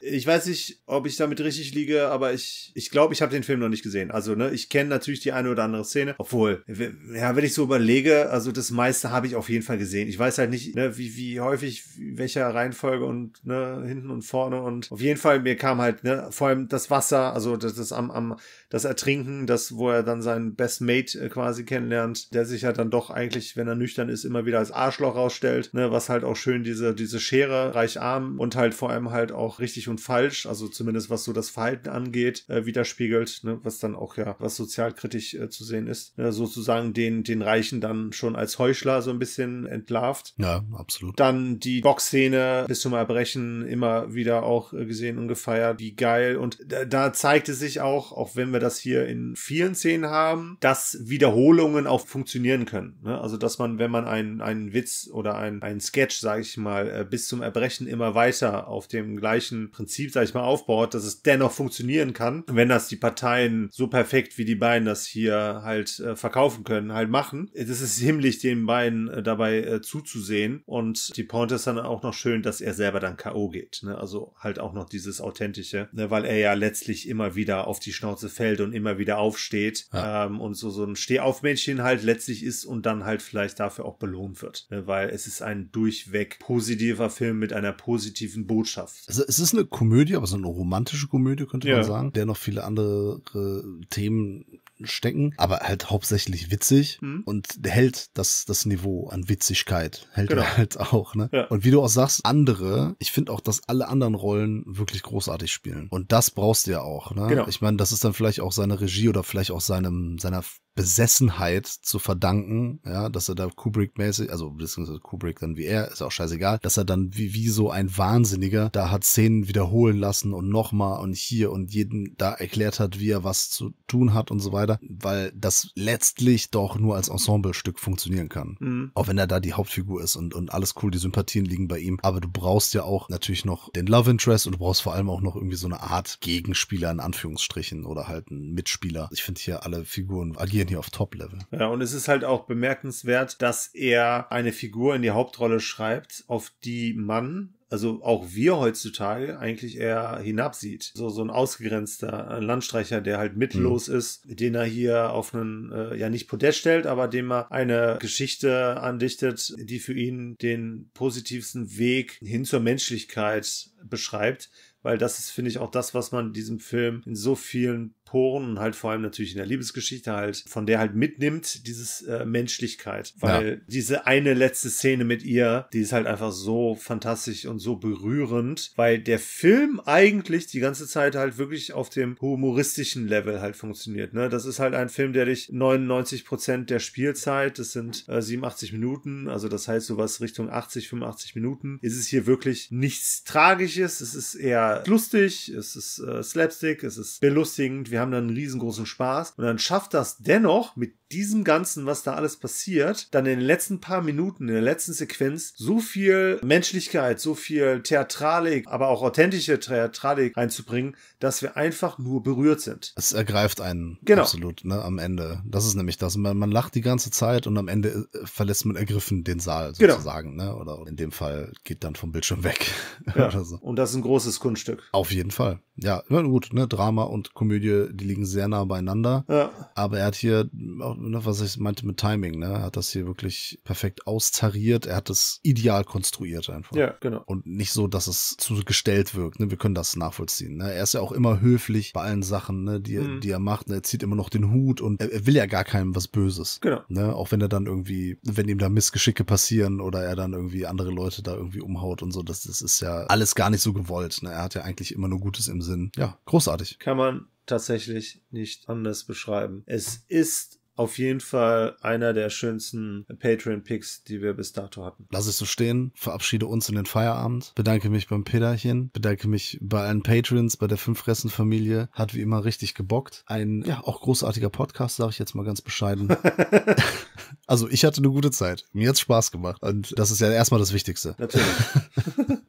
ich weiß nicht, ob ich damit richtig liege, aber ich ich, glaube, ich habe den Film noch nicht gesehen. Also, ne, ich kenne natürlich die eine oder andere Szene. Obwohl, ja, wenn ich so überlege, also das meiste habe ich auf jeden Fall gesehen. Ich weiß halt nicht, ne, wie, wie häufig, welcher Reihenfolge und ne, hinten und vorne. Und auf jeden Fall, mir kam halt halt, ne, vor allem das Wasser, also das, das am, am, das Ertrinken, das, wo er dann seinen Best Mate äh, quasi kennenlernt, der sich ja dann doch eigentlich, wenn er nüchtern ist, immer wieder als Arschloch rausstellt, ne, was halt auch schön diese, diese Schere, reich arm und halt vor allem halt auch richtig und falsch, also zumindest was so das Verhalten angeht, äh, widerspiegelt, ne, was dann auch ja, was sozialkritisch äh, zu sehen ist, ne, sozusagen den, den Reichen dann schon als Heuchler so ein bisschen entlarvt. Ja, absolut. Dann die Boxszene bis zum Erbrechen immer wieder auch äh, gesehen und gefeiert die geil. Und da, da zeigt es sich auch, auch wenn wir das hier in vielen Szenen haben, dass Wiederholungen auch funktionieren können. Ne? Also, dass man, wenn man einen, einen Witz oder einen, einen Sketch, sage ich mal, äh, bis zum Erbrechen immer weiter auf dem gleichen Prinzip, sage ich mal, aufbaut, dass es dennoch funktionieren kann, wenn das die Parteien so perfekt wie die beiden das hier halt äh, verkaufen können, halt machen. Das ist himmlisch, den beiden äh, dabei äh, zuzusehen. Und die Pointe ist dann auch noch schön, dass er selber dann K.O. geht. Ne? Also halt auch noch dieses authentische Geschichte, ne, weil er ja letztlich immer wieder auf die Schnauze fällt und immer wieder aufsteht ja. ähm, und so, so ein Stehaufmännchen halt letztlich ist und dann halt vielleicht dafür auch belohnt wird, ne, weil es ist ein durchweg positiver Film mit einer positiven Botschaft. Also es ist eine Komödie, aber so eine romantische Komödie könnte ja. man sagen, der noch viele andere Themen stecken, aber halt hauptsächlich witzig mhm. und hält das, das Niveau an Witzigkeit, hält genau. er halt auch. Ne? Ja. Und wie du auch sagst, andere, ich finde auch, dass alle anderen Rollen wirklich großartig spielen. Und das brauchst du ja auch. Ne? Genau. Ich meine, das ist dann vielleicht auch seine Regie oder vielleicht auch seinem, seiner Besessenheit zu verdanken, ja, dass er da Kubrick-mäßig, also beziehungsweise Kubrick dann wie er, ist auch scheißegal, dass er dann wie, wie so ein Wahnsinniger da hat Szenen wiederholen lassen und nochmal und hier und jeden da erklärt hat, wie er was zu tun hat und so weiter, weil das letztlich doch nur als Ensemblestück funktionieren kann. Mhm. Auch wenn er da die Hauptfigur ist und, und alles cool, die Sympathien liegen bei ihm, aber du brauchst ja auch natürlich noch den Love Interest und du brauchst vor allem auch noch irgendwie so eine Art Gegenspieler in Anführungsstrichen oder halt einen Mitspieler. Ich finde hier alle Figuren agieren hier auf Top-Level. Ja, und es ist halt auch bemerkenswert, dass er eine Figur in die Hauptrolle schreibt, auf die man also auch wir heutzutage eigentlich eher hinabsieht. So, so ein ausgegrenzter äh, Landstreicher, der halt mittellos mhm. ist, den er hier auf einen, äh, ja nicht Podest stellt, aber dem er eine Geschichte andichtet, die für ihn den positivsten Weg hin zur Menschlichkeit beschreibt. Weil das ist, finde ich, auch das, was man diesem Film in so vielen Poren und halt vor allem natürlich in der Liebesgeschichte halt, von der halt mitnimmt, dieses äh, Menschlichkeit. Weil ja. diese eine letzte Szene mit ihr, die ist halt einfach so fantastisch und so berührend, weil der Film eigentlich die ganze Zeit halt wirklich auf dem humoristischen Level halt funktioniert. Ne? Das ist halt ein Film, der dich 99 Prozent der Spielzeit, das sind äh, 87 Minuten, also das heißt sowas Richtung 80, 85 Minuten, ist es hier wirklich nichts Tragisches, es ist eher lustig, es ist äh, Slapstick, es ist belustigend, wir haben dann einen riesengroßen Spaß. Und dann schafft das dennoch mit diesem Ganzen, was da alles passiert, dann in den letzten paar Minuten, in der letzten Sequenz so viel Menschlichkeit, so viel Theatralik, aber auch authentische Theatralik einzubringen, dass wir einfach nur berührt sind. Es ergreift einen genau. absolut ne, am Ende. Das ist nämlich das. Man, man lacht die ganze Zeit und am Ende äh, verlässt man ergriffen den Saal genau. sozusagen. Genau. Ne? Oder in dem Fall geht dann vom Bildschirm weg. Ja. so. Und das ist ein großes Kunststück. Auf jeden Fall. Ja, gut, ne? Drama und Komödie, die liegen sehr nah beieinander. Ja. Aber er hat hier auch was ich meinte mit Timing, ne? hat das hier wirklich perfekt austariert. Er hat es ideal konstruiert einfach. Ja, genau. Und nicht so, dass es zugestellt wirkt. Ne? Wir können das nachvollziehen. Ne? Er ist ja auch immer höflich bei allen Sachen, ne? die, mhm. die er macht. Ne? Er zieht immer noch den Hut und er, er, will ja gar keinem was Böses. Genau. Ne? Auch wenn er dann irgendwie, wenn ihm da Missgeschicke passieren oder er dann irgendwie andere Leute da irgendwie umhaut und so, das, das ist ja alles gar nicht so gewollt. Ne? Er hat ja eigentlich immer nur Gutes im Sinn. Ja, großartig. Kann man tatsächlich nicht anders beschreiben. Es ist auf jeden Fall einer der schönsten Patreon-Picks, die wir bis dato hatten. Lass es so stehen, verabschiede uns in den Feierabend, bedanke mich beim Pederchen, bedanke mich bei allen Patreons, bei der fünf ressen familie hat wie immer richtig gebockt. Ein, ja, auch großartiger Podcast, sage ich jetzt mal ganz bescheiden. also ich hatte eine gute Zeit, mir hat's Spaß gemacht und das ist ja erstmal das Wichtigste. Natürlich.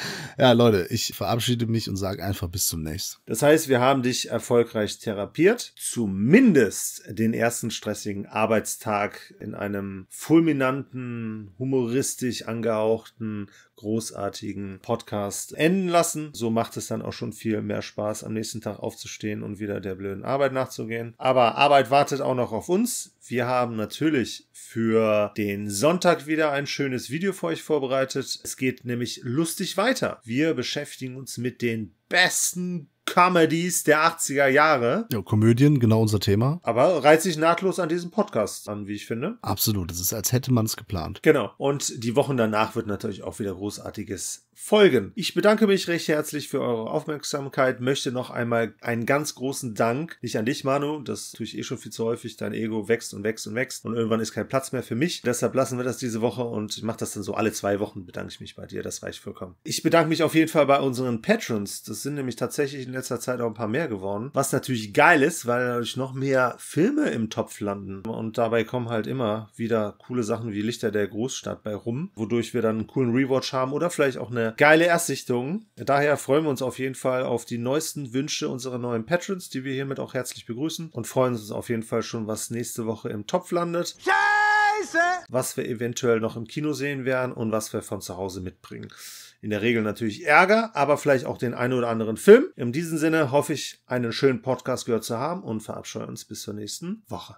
Ja, Leute, ich verabschiede mich und sage einfach bis zum nächsten. Das heißt, wir haben dich erfolgreich therapiert, zumindest den ersten stressigen Arbeitstag in einem fulminanten, humoristisch angehauchten großartigen Podcast enden lassen. So macht es dann auch schon viel mehr Spaß, am nächsten Tag aufzustehen und wieder der blöden Arbeit nachzugehen. Aber Arbeit wartet auch noch auf uns. Wir haben natürlich für den Sonntag wieder ein schönes Video für euch vorbereitet. Es geht nämlich lustig weiter. Wir beschäftigen uns mit den besten Comedies der 80er Jahre. Ja, Komödien, genau unser Thema. Aber reiht sich nahtlos an diesem Podcast an, wie ich finde. Absolut, es ist, als hätte man es geplant. Genau. Und die Wochen danach wird natürlich auch wieder großartiges folgen. Ich bedanke mich recht herzlich für eure Aufmerksamkeit, möchte noch einmal einen ganz großen Dank, nicht an dich, Manu, das tue ich eh schon viel zu häufig, dein Ego wächst und wächst und wächst und irgendwann ist kein Platz mehr für mich. Deshalb lassen wir das diese Woche und ich mache das dann so alle zwei Wochen, bedanke ich mich bei dir, das reicht vollkommen. Ich bedanke mich auf jeden Fall bei unseren Patrons, das sind nämlich tatsächlich in letzter Zeit auch ein paar mehr geworden, was natürlich geil ist, weil dadurch noch mehr Filme im Topf landen und dabei kommen halt immer wieder coole Sachen wie Lichter der Großstadt bei rum, wodurch wir dann einen coolen Rewatch haben oder vielleicht auch eine geile Erstsichtung. Daher freuen wir uns auf jeden Fall auf die neuesten Wünsche unserer neuen Patrons, die wir hiermit auch herzlich begrüßen und freuen uns auf jeden Fall schon, was nächste Woche im Topf landet. Scheiße! Was wir eventuell noch im Kino sehen werden und was wir von zu Hause mitbringen. In der Regel natürlich Ärger, aber vielleicht auch den einen oder anderen Film. In diesem Sinne hoffe ich, einen schönen Podcast gehört zu haben und verabscheue uns bis zur nächsten Woche.